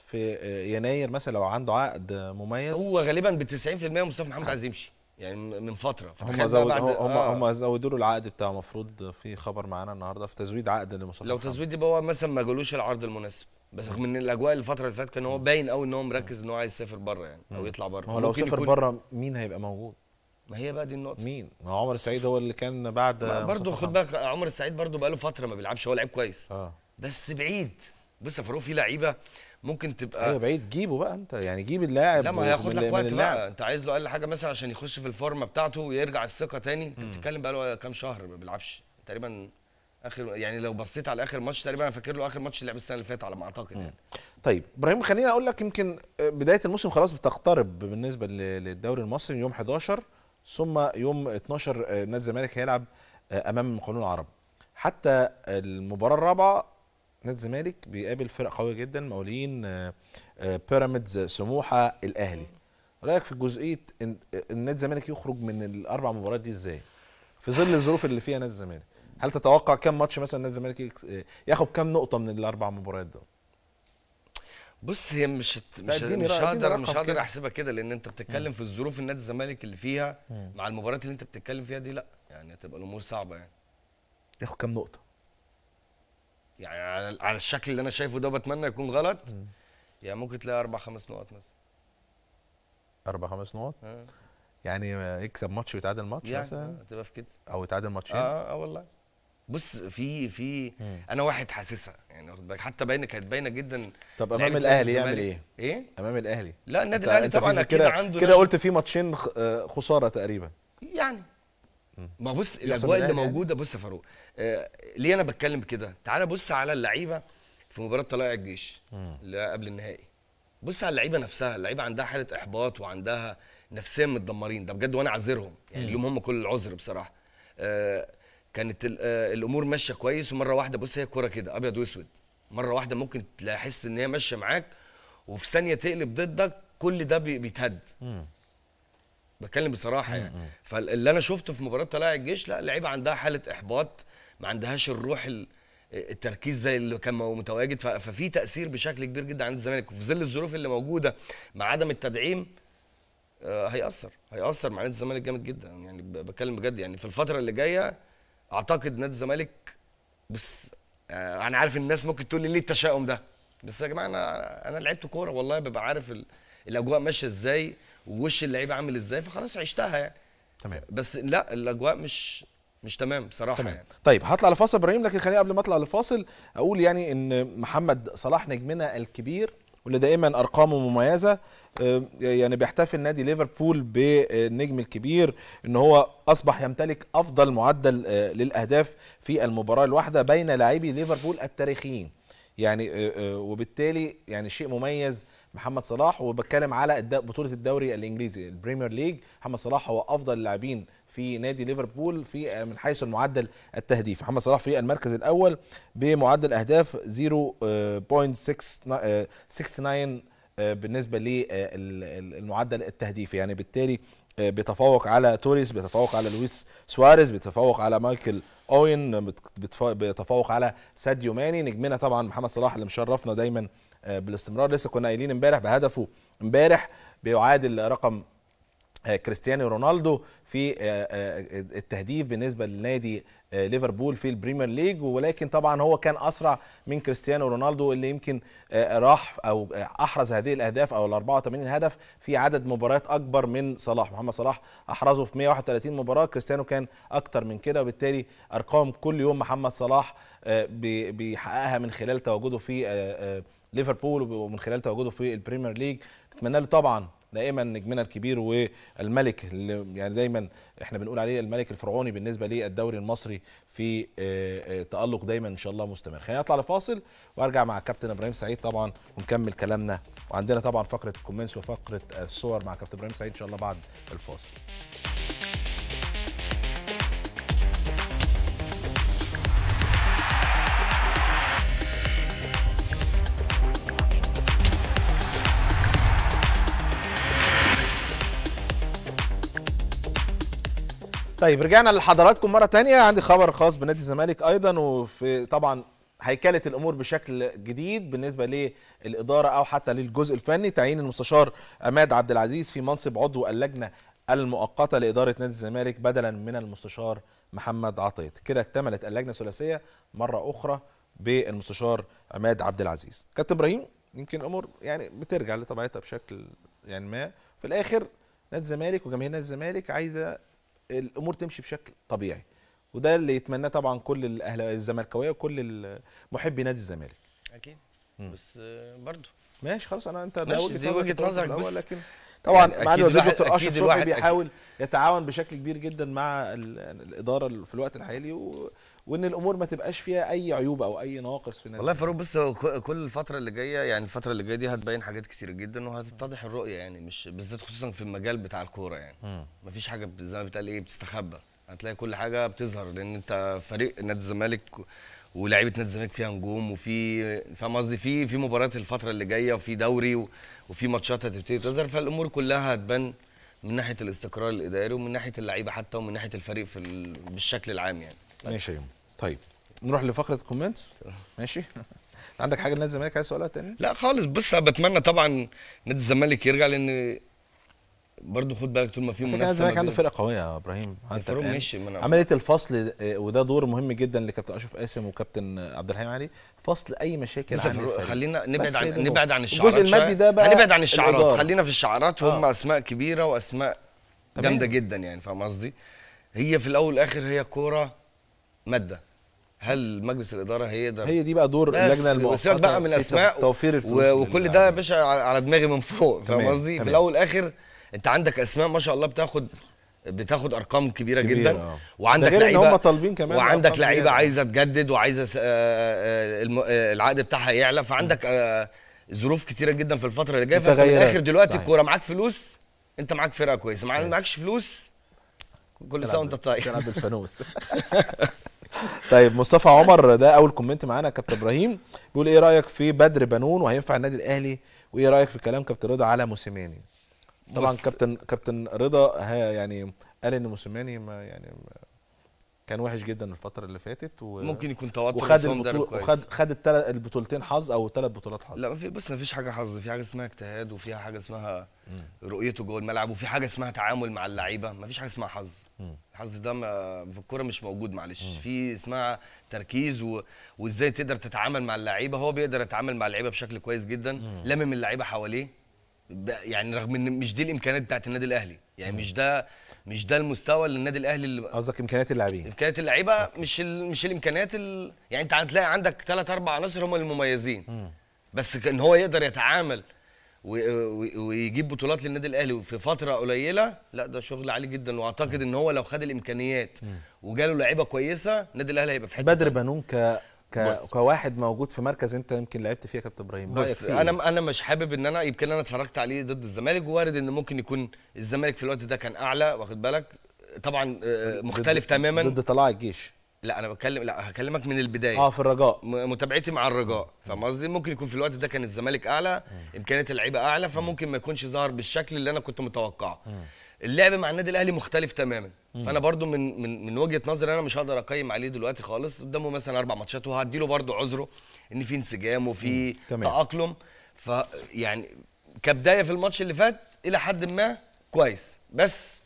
في يناير مثلا لو عنده عقد مميز هو غالبا ب 90% مصطفى محمد عايز يمشي يعني من فتره هم زود هم آه. هم زودوا له العقد بتاعه المفروض في خبر معانا النهارده في تزويد عقد لمصطفى لو تزويد يبقى هو مثلا ما جالوش العرض المناسب بس رغم ان الاجواء الفتره اللي فاتت كان هو باين قوي ان هو مركز ان هو عايز يسافر بره يعني او يطلع بره هو لو سافر بره مين هيبقى موجود؟ ما هي بقى دي النقطه مين؟ ما عمر السعيد هو اللي كان بعد برضه خد بالك عمر السعيد برضه بقى له فتره ما بيلعبش هو لعيب كويس اه بس بعيد بص يا فاروق في لعيبه ممكن تبقى ايوه بعيد جيبه بقى انت يعني جيب اللاعب لا ما هياخد لك وقت بقى انت عايز له اقل حاجه مثلا عشان يخش في الفورمه بتاعته ويرجع الثقه تاني انت بتتكلم بقى له كام شهر ما بيلعبش تقريبا اخر يعني لو بصيت على اخر ماتش تقريبا انا فاكر له اخر ماتش لعب السنه اللي فاتت على ما اعتقد يعني طيب ابراهيم خليني اقول لك يمكن آه، بدايه الموسم خلاص بتقترب بالنسبه للدوري المصري يوم 11 ثم يوم 12 آه، نادي الزمالك هيلعب آه، امام المقاولون العرب حتى المباراه الرابعه نادي الزمالك بيقابل فرق قويه جدا مقاولين آه، آه، بيراميدز سموحه الاهلي رايك في جزئيه آه، ان نادي الزمالك يخرج من الاربع مباريات دي ازاي في ظل الظروف اللي فيها نادي الزمالك هل تتوقع كم ماتش مثلا نادي الزمالك ياخد كم نقطه من الاربع مباريات دول بص هي مش مش مش هقدر مش هقدر احسبها كده لان انت بتتكلم في الظروف النادي الزمالك اللي فيها مع المباريات اللي انت بتتكلم فيها دي لا يعني هتبقى الامور صعبه يعني ياخد كام نقطه يعني على, على الشكل اللي انا شايفه ده بتمنى يكون غلط يعني ممكن تلاقي اربع خمس نقط مثلا اربع خمس نقط؟ آه. يعني يكسب ماتش ويتعادل ماتش يعني مثلا؟ آه، تبقى في كده او يتعادل ماتشين؟ اه اه, آه، والله بص في في انا واحد حاسسها يعني واخد بالك حتى باينه كانت باينه جدا طب امام الاهلي يعمل ايه؟ ايه؟ امام الاهلي لا النادي الاهلي طبعا كده عنده كده قلت في ماتشين خساره تقريبا يعني ما بص الاجواء اللي يعني؟ موجوده بص يا فاروق آه ليه انا بتكلم كده تعال بص على اللعيبه في مباراه طلائع الجيش اللي قبل النهائي بص على اللعيبه نفسها اللعيبه عندها حاله احباط وعندها نفسيا متدمرين ده بجد وانا اعذرهم يعني اليوم هم كل العذر بصراحه آه كانت آه، الامور ماشيه كويس ومره واحده بص هي الكوره كده ابيض واسود مره واحده ممكن تحس ان هي ماشيه معاك وفي ثانيه تقلب ضدك كل ده بيتهد بتكلم بصراحه يعني فاللي انا شفته في مباراه طلائع الجيش لا اللعيبه عندها حاله احباط ما عندهاش الروح التركيز زي اللي كان متواجد ففي تاثير بشكل كبير جدا عند الزمالك وفي ظل الظروف اللي موجوده مع عدم التدعيم آه، هيأثر هيأثر مع نادي الزمالك جامد جدا يعني بتكلم بجد يعني في الفتره اللي جايه اعتقد نادي الزمالك بس آه، انا عارف الناس ممكن تقول لي ليه التشاؤم ده بس يا جماعه انا انا لعبت كوره والله ببقى عارف الاجواء ماشيه ازاي ووش اللعيبه عامل ازاي فخلاص عشتها يعني تمام بس لا الاجواء مش مش تمام بصراحه تمام. يعني. طيب هطلع لفاصل ابراهيم لكن خليني قبل ما اطلع لفاصل اقول يعني ان محمد صلاح نجمنا الكبير واللي دائما ارقامه مميزه آه، يعني بيحتفل نادي ليفربول بالنجم الكبير ان هو اصبح يمتلك افضل معدل آه، للاهداف في المباراه الواحده بين لاعبي ليفربول التاريخيين يعني آه، وبالتالي يعني شيء مميز محمد صلاح وبتكلم على بطوله الدوري الانجليزي البريمير ليج محمد صلاح هو افضل اللاعبين في نادي ليفربول في من حيث المعدل التهديف محمد صلاح في المركز الاول بمعدل اهداف 0.69 آه، آه، آه، بالنسبه للمعدل التهديفي يعني بالتالي بيتفوق على توريس بيتفوق على لويس سواريز بيتفوق على مايكل اوين بيتفوق على ساديو ماني نجمنا طبعا محمد صلاح اللي مشرفنا دايما آه، بالاستمرار لسه كنا قايلين امبارح بهدفه امبارح بيعادل رقم آه، كريستيانو رونالدو في آه، التهديف بالنسبه لنادي ليفربول في البريمير ليج ولكن طبعا هو كان اسرع من كريستيانو رونالدو اللي يمكن راح او احرز هذه الاهداف او ال 84 هدف في عدد مباريات اكبر من صلاح محمد صلاح احرزه في 131 مباراه كريستيانو كان اكتر من كده وبالتالي ارقام كل يوم محمد صلاح بيحققها من خلال تواجده في ليفربول ومن خلال تواجده في البريمير ليج نتمنى له طبعا دائما نجمنا الكبير والملك اللي يعني دايما احنا بنقول عليه الملك الفرعوني بالنسبه للدوري المصري في آه، آه، تالق دايما ان شاء الله مستمر خلينا نطلع لفاصل وارجع مع كابتن ابراهيم سعيد طبعا ونكمل كلامنا وعندنا طبعا فقره الكومنتس وفقره الصور مع كابتن ابراهيم سعيد ان شاء الله بعد الفاصل طيب رجعنا لحضراتكم مره تانية عندي خبر خاص بنادي الزمالك ايضا وفي طبعا هيكله الامور بشكل جديد بالنسبه للاداره او حتى للجزء الفني تعيين المستشار عماد عبد العزيز في منصب عضو اللجنه المؤقته لاداره نادي الزمالك بدلا من المستشار محمد عطيه كده اكتملت اللجنه الثلاثيه مره اخرى بالمستشار عماد عبد العزيز كابتن ابراهيم يمكن الامور يعني بترجع لطبيعتها بشكل يعني ما في الاخر نادي الزمالك وجماهير نادي الزمالك عايزه الامور تمشي بشكل طبيعي وده اللي يتمناه طبعا كل الاهلاويه الزملكاويه وكل محبي نادي الزمالك اكيد بس آه، برضه ماشي خلاص انا انت ده وجهه وجهه نظرك بس لكن طبعا معالي وزير دكتور اشرف صبحي بيحاول أكيد. يتعاون بشكل كبير جدا مع الاداره في الوقت الحالي و... وان الامور ما تبقاش فيها اي عيوب او اي ناقص في الناس والله فاروق بس كل الفتره اللي جايه يعني الفتره اللي جايه دي هتبين حاجات كتير جدا وهتتضح الرؤيه يعني مش بالذات خصوصا في المجال بتاع الكوره يعني مفيش حاجه زي ما بتقال ايه بتستخبى هتلاقي كل حاجه بتظهر لان انت فريق نادي الزمالك ولاعيبه نادي الزمالك فيها نجوم وفي فاهم قصدي في في مباريات الفتره اللي جايه وفي دوري وفي ماتشات هتبتدي تظهر فالامور كلها هتبان من ناحيه الاستقرار الاداري ومن ناحيه اللعيبه حتى ومن ناحيه الفريق في بالشكل العام يعني ماشي يا طيب نروح لفقره كومنتس ماشي عندك حاجه لنادي الزمالك عايز سؤالها تاني؟ لا خالص بص انا بتمنى طبعا نادي الزمالك يرجع لان برضه خد بالك طول ما في منافسه الزمالك عنده فرقه قويه يا ابراهيم ماشي عمليه الفصل وده دور مهم جدا لكابتن اشرف قاسم وكابتن عبد الرحيم علي فصل اي مشاكل عن الفريق خلينا نبعد عن نبعد عن الشعارات الجزء المادي ده بقى هنبعد عن الشعارات خلينا في الشعارات وهم آه. اسماء كبيره واسماء جامده جدا يعني فاهم قصدي؟ هي في الاول والاخر هي كوره ماده هل مجلس الاداره هيقدر هي دي بقى دور اللجنه المؤقته بقى من اسماء توفير الفلوس وكل ده يا باشا على دماغي من فوق فاهم قصدي في الاول والاخر انت عندك اسماء ما شاء الله بتاخد بتاخد ارقام كبيره, كبيرة جدا آه. وعندك لعيبه هم طالبين كمان وعندك لعيبه عايزه تجدد وعايزه آه، آه، آه، العقد بتاعها يعلى فعندك ظروف كتيره جدا في الفتره اللي جايه ففي الاخر دلوقتي الكوره معاك فلوس انت معاك فرقه كويسه معاكش فلوس كل سنه وانت طيب تلعب بالفانوس طيب مصطفى عمر ده اول كومنت معانا كابتن ابراهيم بيقول ايه رايك في بدر بنون وهينفع النادي الاهلي وايه رايك في كلام كابتن رضا على موسيماني طبعا كابتن كابتن رضا يعني قال ان موسيماني ما يعني ما كان وحش جدا الفتره اللي فاتت و... ممكن يكون توتر وخد البطول... وخد خد التل... البطولتين حظ او ثلاث بطولات حظ لا ما في بس ما فيش حاجه حظ في حاجه اسمها اجتهاد وفيها حاجه اسمها رؤيته جوه الملعب وفي حاجه اسمها تعامل مع اللعيبه ما فيش حاجه اسمها حظ الحظ ده ما... في الكوره مش موجود معلش في اسمها تركيز و... وازاي تقدر تتعامل مع اللعيبه هو بيقدر يتعامل مع اللعيبه بشكل كويس جدا لمم اللعيبه حواليه يعني رغم ان مش دي الامكانيات بتاعت النادي الاهلي يعني مش ده مش ده المستوى اللي النادي الاهلي اللي قصدك امكانيات اللاعبين امكانيات اللعيبه مش ال... مش الامكانيات ال... يعني انت هتلاقي عندك ثلاث اربع عناصر هم المميزين مم. بس ان هو يقدر يتعامل و... و... ويجيب بطولات للنادي الاهلي في فتره قليله لا ده شغل عالي جدا واعتقد ان هو لو خد الامكانيات وجاله لعيبه كويسه النادي الاهلي هيبقى في حته بدر بنون ك ك... كواحد موجود في مركز انت يمكن لعبت فيه يا كابتن ابراهيم بس انا إيه؟ انا مش حابب ان انا يمكن انا اتفرجت عليه ضد الزمالك ووارد ان ممكن يكون الزمالك في الوقت ده كان اعلى واخد بالك طبعا آه، مختلف ضد تماما ضد طلاع الجيش لا انا بتكلم لا هكلمك من البدايه اه في الرجاء متابعتي مع الرجاء فاهم قصدي ممكن يكون في الوقت ده كان الزمالك اعلى امكانيات اللعيبه اعلى فممكن ما يكونش ظهر بالشكل اللي انا كنت متوقعه اللعب مع النادي الاهلي مختلف تماما فانا برضو من من من وجهه نظري انا مش هقدر اقيم عليه دلوقتي خالص قدامه مثلا اربع ماتشات وهدي له برضو عذره ان في انسجام وفي تاقلم فيعني كبدايه في الماتش اللي فات الى حد ما كويس بس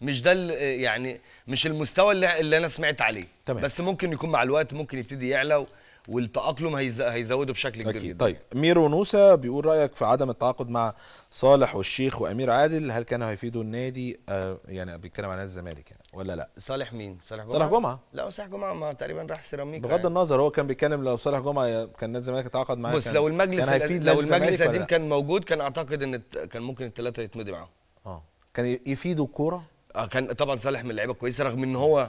مش ده يعني مش المستوى اللي, اللي انا سمعت عليه تمام. بس ممكن يكون مع الوقت ممكن يبتدي يعلى والتاقلم هيزوده بشكل كبير جدا طيب ميرو ونوسة بيقول رايك في عدم التعاقد مع صالح والشيخ وامير عادل هل كانوا هيفيدوا النادي آه يعني بيتكلم عن نادي الزمالك يعني ولا لا صالح مين صالح جمعه صالح جمعه لا صالح جمعه ما تقريبا راح سيراميكا بغض يعني. النظر هو كان بيتكلم لو صالح جمعه كان نادي الزمالك تعاقد معاه بس لو المجلس كان لو المجلس القديم كان موجود كان اعتقد ان كان ممكن الثلاثه يتمضي معاهم اه كان يفيدوا الكوره آه كان طبعا صالح من اللعيبه الكويسه رغم ان هو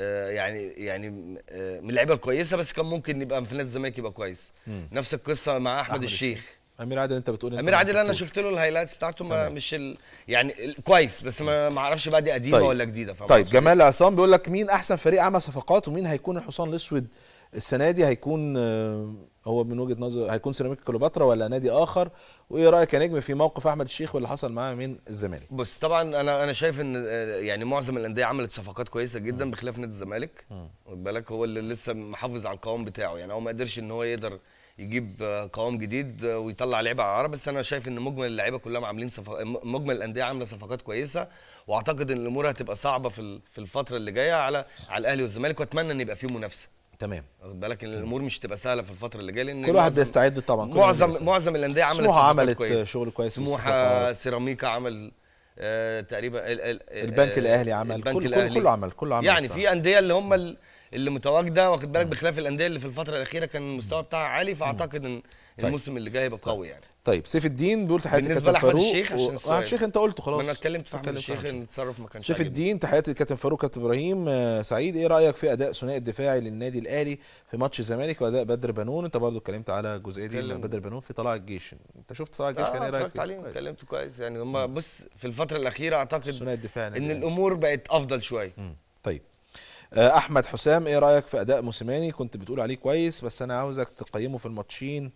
آه، يعني يعني آه، من اللعيبه الكويسه بس كان ممكن يبقى في نادي الزمالك يبقى كويس مم. نفس القصه مع احمد, أحمد الشيخ. الشيخ امير عادل انت بتقول امير عادل انا شفت له الهايلايتس بتاعته ما مش ال... يعني كويس بس ما اعرفش بقى دي قديمه طيب. ولا جديده فاهم طيب جمال عصام بيقول لك مين احسن فريق عمل صفقات ومين هيكون الحصان الاسود السنه دي هيكون آه، هو من وجهه نظره هيكون سيراميكا كليوباترا ولا نادي اخر وايه رايك يا نجم في موقف احمد الشيخ واللي حصل معاه من الزمالك بص طبعا انا انا شايف ان آه، يعني معظم الانديه عملت صفقات كويسه جدا م. بخلاف نادي الزمالك خد بالك هو اللي لسه محافظ على القوام بتاعه يعني هو ما قدرش ان هو يقدر يجيب آه، قوام جديد آه، ويطلع لعيبه عرب بس انا شايف ان مجمل اللعيبه كلهم عاملين صفق... مجمل الانديه عامله صفقات كويسه واعتقد ان الامور هتبقى صعبه في الفتره اللي جايه على على الاهلي والزمالك واتمنى ان يبقى فيه منافسه تمام واخد بالك ان الامور مش هتبقى سهله في الفتره اللي جايه لان كل واحد بيستعد طبعا معظم معظم الانديه عملت سموحه عملت كويس. شغل كويس سموحه سيراميكا عمل آه تقريبا الـ الـ البنك الاهلي آه، عمل البنك كل الأهلي. كله عمل كله عمل يعني في انديه اللي هم اللي متواجده واخد بالك بخلاف الانديه اللي في الفتره الاخيره كان المستوى بتاعها عالي فاعتقد ان طيب. الموسم اللي جاي يبقى طيب. قوي يعني طيب سيف الدين بيقول تحياتي بالنسبه لاحمد الشيخ عشان السؤال احمد الشيخ انت قلته خلاص انا اتكلمت في احمد الشيخ ان التصرف ما كانش سيف الدين تحياتي للكابتن فاروق كابتن ابراهيم آه، سعيد ايه رايك في اداء ثنائي الدفاعي للنادي الاهلي في ماتش الزمالك واداء بدر بنون انت برضو اتكلمت على الجزئيه دي بدر بنون في طلائع الجيش انت شفت طلائع الجيش آه كان ايه رايك عليه اتكلمت كويس يعني هم بص في الفتره الاخيره اعتقد ان الامور بقت افضل شويه طيب آه، احمد حسام ايه رايك في اداء موسيماني كنت بتقول عليه كويس بس انا عاوزك تقيمه في الماتشين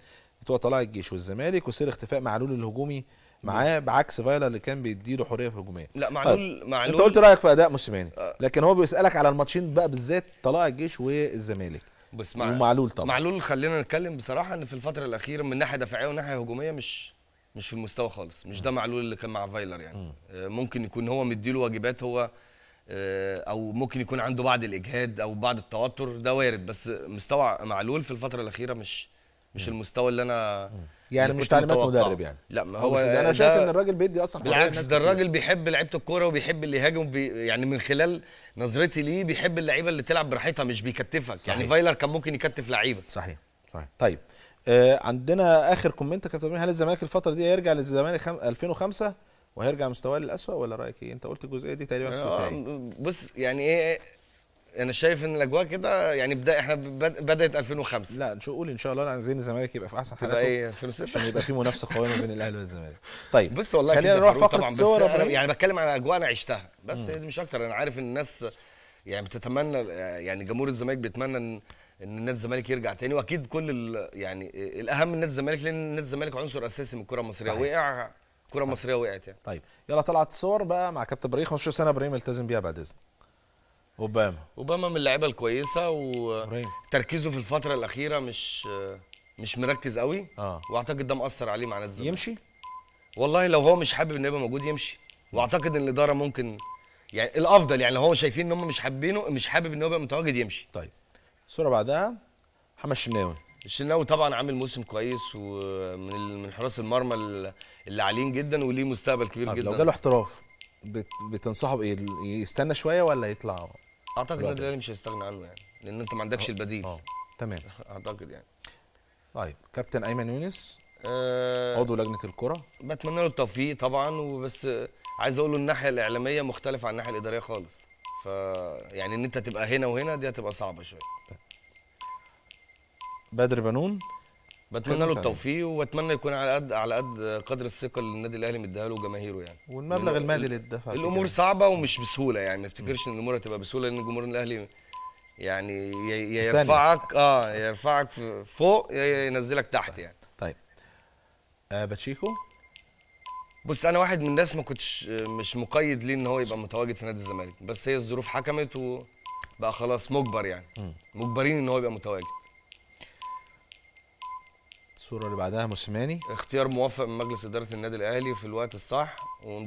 بتوع طلائع الجيش والزمالك وسير اختفاء معلول الهجومي معاه بعكس فايلر اللي كان بيديله حريه في الهجوميه لا معلول طيب، معلول انت قلت رايك في اداء موسيماني آه. لكن هو بيسالك على الماتشين بقى بالذات طلائع الجيش والزمالك بس مع ومعلول طبعا معلول خلينا نتكلم بصراحه ان في الفتره الاخيره من ناحيه دفاعيه وناحيه هجوميه مش مش في المستوى خالص مش ده معلول اللي كان مع فايلر يعني آه، ممكن يكون هو مديله واجبات هو آه، او ممكن يكون عنده بعض الاجهاد او بعض التوتر ده وارد بس مستوى معلول في الفتره الاخيره مش مش المستوى اللي انا يعني مش تعليمات مدرب يعني لا ما هو انا شايف ان الراجل بيدي اصلا بالعكس ده الراجل بيحب لعيبه الكوره وبيحب اللي يهاجم يعني من خلال نظرتي ليه بيحب اللعيبه اللي تلعب براحتها مش بيكتفك يعني صحيح. يعني فايلر كان ممكن يكتف لعيبه صحيح صحيح طيب آه عندنا اخر كومنت يا كابتن هل الزمالك الفتره دي هيرجع للزمالك 2005 وهيرجع مستواه للاسوء ولا رايك ايه انت قلت الجزئيه دي تقريبا في آه بص يعني ايه انا شايف ان الاجواء كده يعني بدا احنا بدات 2005 لا نشوف قول ان شاء الله عايزين الزمالك يبقى في احسن حالاته ايه 2006 عشان يبقى في منافسه قويه ما بين الاهلي والزمالك طيب بص والله خلينا نروح فقره الصور يعني بتكلم عن اجواء انا عشتها بس مم. مش اكتر انا عارف ان الناس يعني بتتمنى يعني جمهور الزمالك بيتمنى ان ان نادي الزمالك يرجع تاني واكيد كل يعني الاهم نادي الزمالك لان نادي الزمالك عنصر اساسي من الكره المصريه وقع الكره المصريه وقعت يعني طيب يلا طلعت الصور بقى مع كابتن ابراهيم 15 سنه ابراهيم التزم بيها بعد اذنك اوباما اوباما من اللعيبه الكويسه وتركيزه في الفتره الاخيره مش مش مركز قوي اه واعتقد ده مأثر عليه مع نادي الزمالك يمشي والله لو هو مش حابب انه يبقى موجود يمشي واعتقد ان الاداره ممكن يعني الافضل يعني لو هم شايفين ان هم مش حابينه مش حابب ان هو يبقى متواجد يمشي طيب الصوره بعدها محمد الشناوي الشناوي طبعا عامل موسم كويس ومن من حراس المرمى اللي عاليين جدا وليه مستقبل كبير طيب جدا لو جاله احتراف بتنصحه بايه يستنى شويه ولا يطلع اعتقد النادي الاهلي مش هيستغنى عنه يعني لان انت ما عندكش أه، البديل اه تمام اعتقد يعني طيب كابتن ايمن يونس أه عضو لجنه الكره بتمنى له التوفيق طبعا وبس عايز اقول له الناحيه الاعلاميه مختلفه عن الناحيه الاداريه خالص ف يعني ان انت تبقى هنا وهنا دي هتبقى صعبه شويه طيب. بدر بنون بتمنى له التوفيق واتمنى يكون على قد على قد قدر الثقه اللي النادي الاهلي مديها له وجماهيره يعني والمبلغ المادي اللي اتدفع الامور صعبه ومش بسهوله يعني ما افتكرش ان الامور هتبقى بسهوله لان جمهور الاهلي يعني يرفعك اه يرفعك فوق ينزلك تحت يعني طيب آه باتشيكو بص انا واحد من الناس ما كنتش آه، مش مقيد ليه ان هو يبقى متواجد في نادي الزمالك بس هي الظروف حكمت وبقى خلاص مجبر يعني مجبرين ان هو يبقى متواجد الصوره اللي بعدها موسيماني اختيار موفق من مجلس اداره النادي الاهلي في الوقت الصح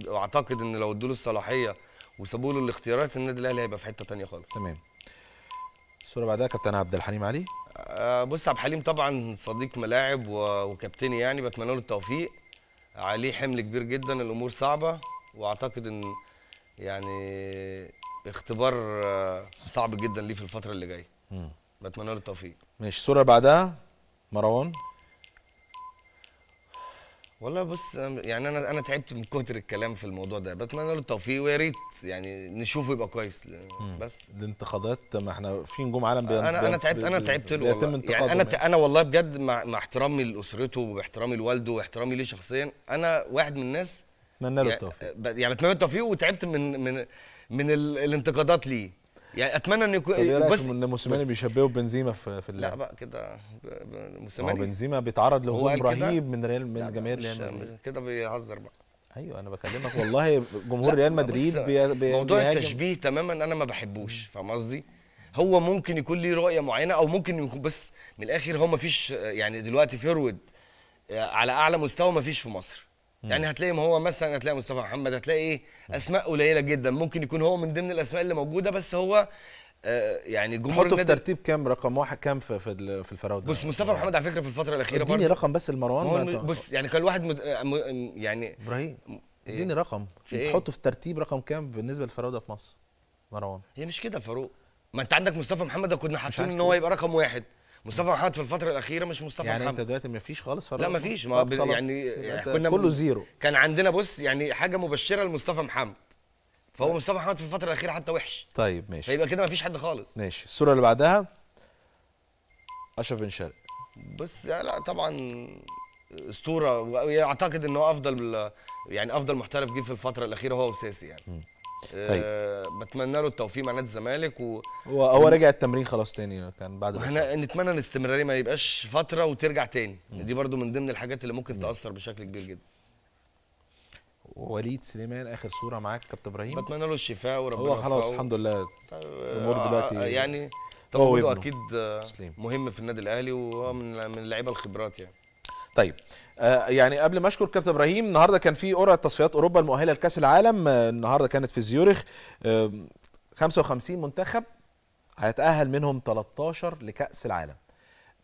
واعتقد ان لو ادوا له الصلاحيه وسابوا له الاختيارات النادي الاهلي هيبقى في حته ثانيه خالص تمام الصوره بعدها كابتن عبد الحليم علي آه، بص عبد الحليم طبعا صديق ملاعب وكابتني يعني بتمنى له التوفيق عليه حمل كبير جدا الامور صعبه واعتقد ان يعني اختبار آه، صعب جدا ليه في الفتره اللي جايه بتمنى له التوفيق ماشي الصوره اللي بعدها مروان والله بص يعني انا انا تعبت من كتر الكلام في الموضوع ده بتمنى له التوفيق ويا ريت يعني نشوفه يبقى كويس بس الانتقادات ما احنا في نجوم عالم بيان انا انا تعبت انا تعبت له والله يعني انا يعني. انا والله بجد مع, مع احترامي لاسرته واحترامي لوالده واحترامي ليه شخصيا انا واحد من الناس اتمنى له التوفيق يعني اتمنى له التوفيق وتعبت من من من الانتقادات ليه يعني اتمنى ان يكون إيه بس ان موسيماني بيشبهه بنزيما في في اللعب. لا بقى كده موسيماني هو بنزيما بيتعرض لهجوم رهيب من ريال من جماهير ريال مدريد كده بيهزر بقى ايوه انا بكلمك والله جمهور ريال مدريد بي بي موضوع التشبيه تماما انا ما بحبوش فاهم قصدي؟ هو ممكن يكون ليه رؤيه معينه او ممكن يكون بس من الاخر هو ما فيش يعني دلوقتي فيرود آه، على اعلى مستوى ما فيش في مصر يعني هتلاقي هو مثلا هتلاقي مصطفى محمد هتلاقي ايه اسماء قليله جدا ممكن يكون هو من ضمن الاسماء اللي موجوده بس هو آه، يعني جمهور تحطه في ترتيب كام رقم واحد كام في في الفراوده بص مصطفى يعني محمد على فكره في الفتره الاخيره اديني رقم بس لمروان بص يعني كان واحد مد... يعني ابراهيم إيه؟ اديني رقم إيه؟ تحطه في ترتيب رقم كام بالنسبه للفراوده في مصر مروان هي مش كده فاروق ما انت عندك مصطفى محمد كنا حاطين ان هو يبقى رقم واحد مصطفى محمد في الفتره الاخيره مش مصطفى يعني محمد يعني انت دلوقتي ما فيش خالص فرق لا ما فيش ما ب... يعني, يعني, كنا كله زيرو كان عندنا بص يعني حاجه مبشره لمصطفى محمد فهو مصطفى محمد في الفتره الاخيره حتى وحش طيب ماشي فيبقى كده ما فيش حد خالص ماشي الصوره اللي بعدها اشرف بن شرقي بص يعني لا طبعا اسطوره اعتقد ان هو افضل يعني افضل محترف جه في الفتره الاخيره هو وساسي يعني م. طيب. آه، بتمنى له التوفيق مع نادي الزمالك و... هو هو رجع التمرين خلاص تاني كان بعد احنا نتمنى الاستمراريه ما يبقاش فتره وترجع تاني مم. دي برضو من ضمن الحاجات اللي ممكن مم. تاثر بشكل كبير جدا وليد سليمان اخر صوره معاك كابتن ابراهيم بتمنى له الشفاء وربنا هو خلاص الحمد لله طيب، الامور طيب دلوقتي آه، يعني تواجده اكيد سليم. مهم في النادي الاهلي وهو من اللعيبه الخبرات يعني طيب آه، يعني قبل ما اشكر كابتن ابراهيم النهارده كان في قرعه تصفيات اوروبا المؤهله لكاس العالم آه، النهارده كانت في زيورخ 55 منتخب هيتاهل منهم 13 لكاس العالم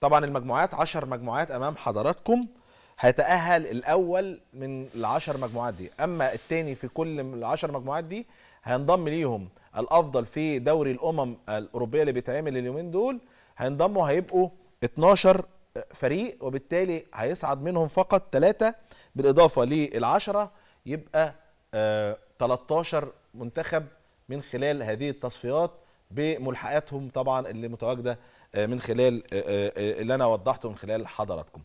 طبعا المجموعات 10 مجموعات امام حضراتكم هيتاهل الاول من العشر مجموعات دي اما الثاني في كل العشر مجموعات دي هينضم ليهم الافضل في دوري الامم الاوروبيه اللي بيتعمل اليومين دول هينضموا هيبقوا 12 فريق وبالتالي هيصعد منهم فقط ثلاثة بالإضافة للعشرة يبقى 13 آه، منتخب من خلال هذه التصفيات بملحقاتهم طبعا اللي متواجده آه، من خلال آه، اللي انا وضحته من خلال حضراتكم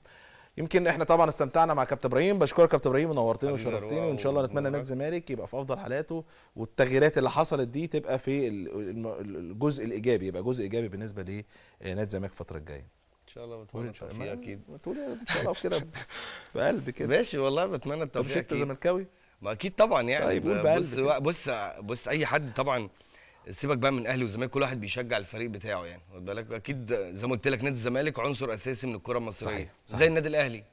يمكن احنا طبعا استمتعنا مع كابتن ابراهيم بشكرك كابتن ابراهيم ونورتني وشرفتني وان شاء الله نتمنى نادي الزمالك يبقى في افضل حالاته والتغييرات اللي حصلت دي تبقى في الجزء الايجابي يبقى جزء ايجابي بالنسبه لنادي الزمالك الفتره الجايه شاء الله بتمنى التوفيق اكيد تقول ان إيه؟ شاء الله كده بقلب كده ماشي والله بتمنى التوفيق مش انت زملكاوي؟ ما اكيد طبعا يعني طيب قول آه، بقلب بص بقى بص بص اي حد طبعا سيبك بقى من اهلي وزمالك كل واحد بيشجع الفريق بتاعه يعني واخد بالك اكيد زي ما قلت لك نادي الزمالك عنصر اساسي من الكره المصريه صحيح. صحيح. زي النادي الاهلي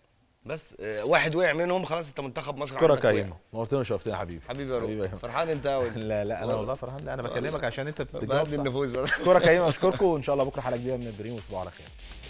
بس آه، واحد وقع منهم خلاص انت منتخب مصر كرة كريمه نورتنا وشرفتنا يا حبيبي حبيبي يا روح فرحان انت قوي لا لا انا والله فرحان لا انا بكلمك عشان انت بتجاوب النفوذ بس كرة كريمه اشكركم وان شاء الله بكره حلقه جديده من البريم وتصبحوا على خير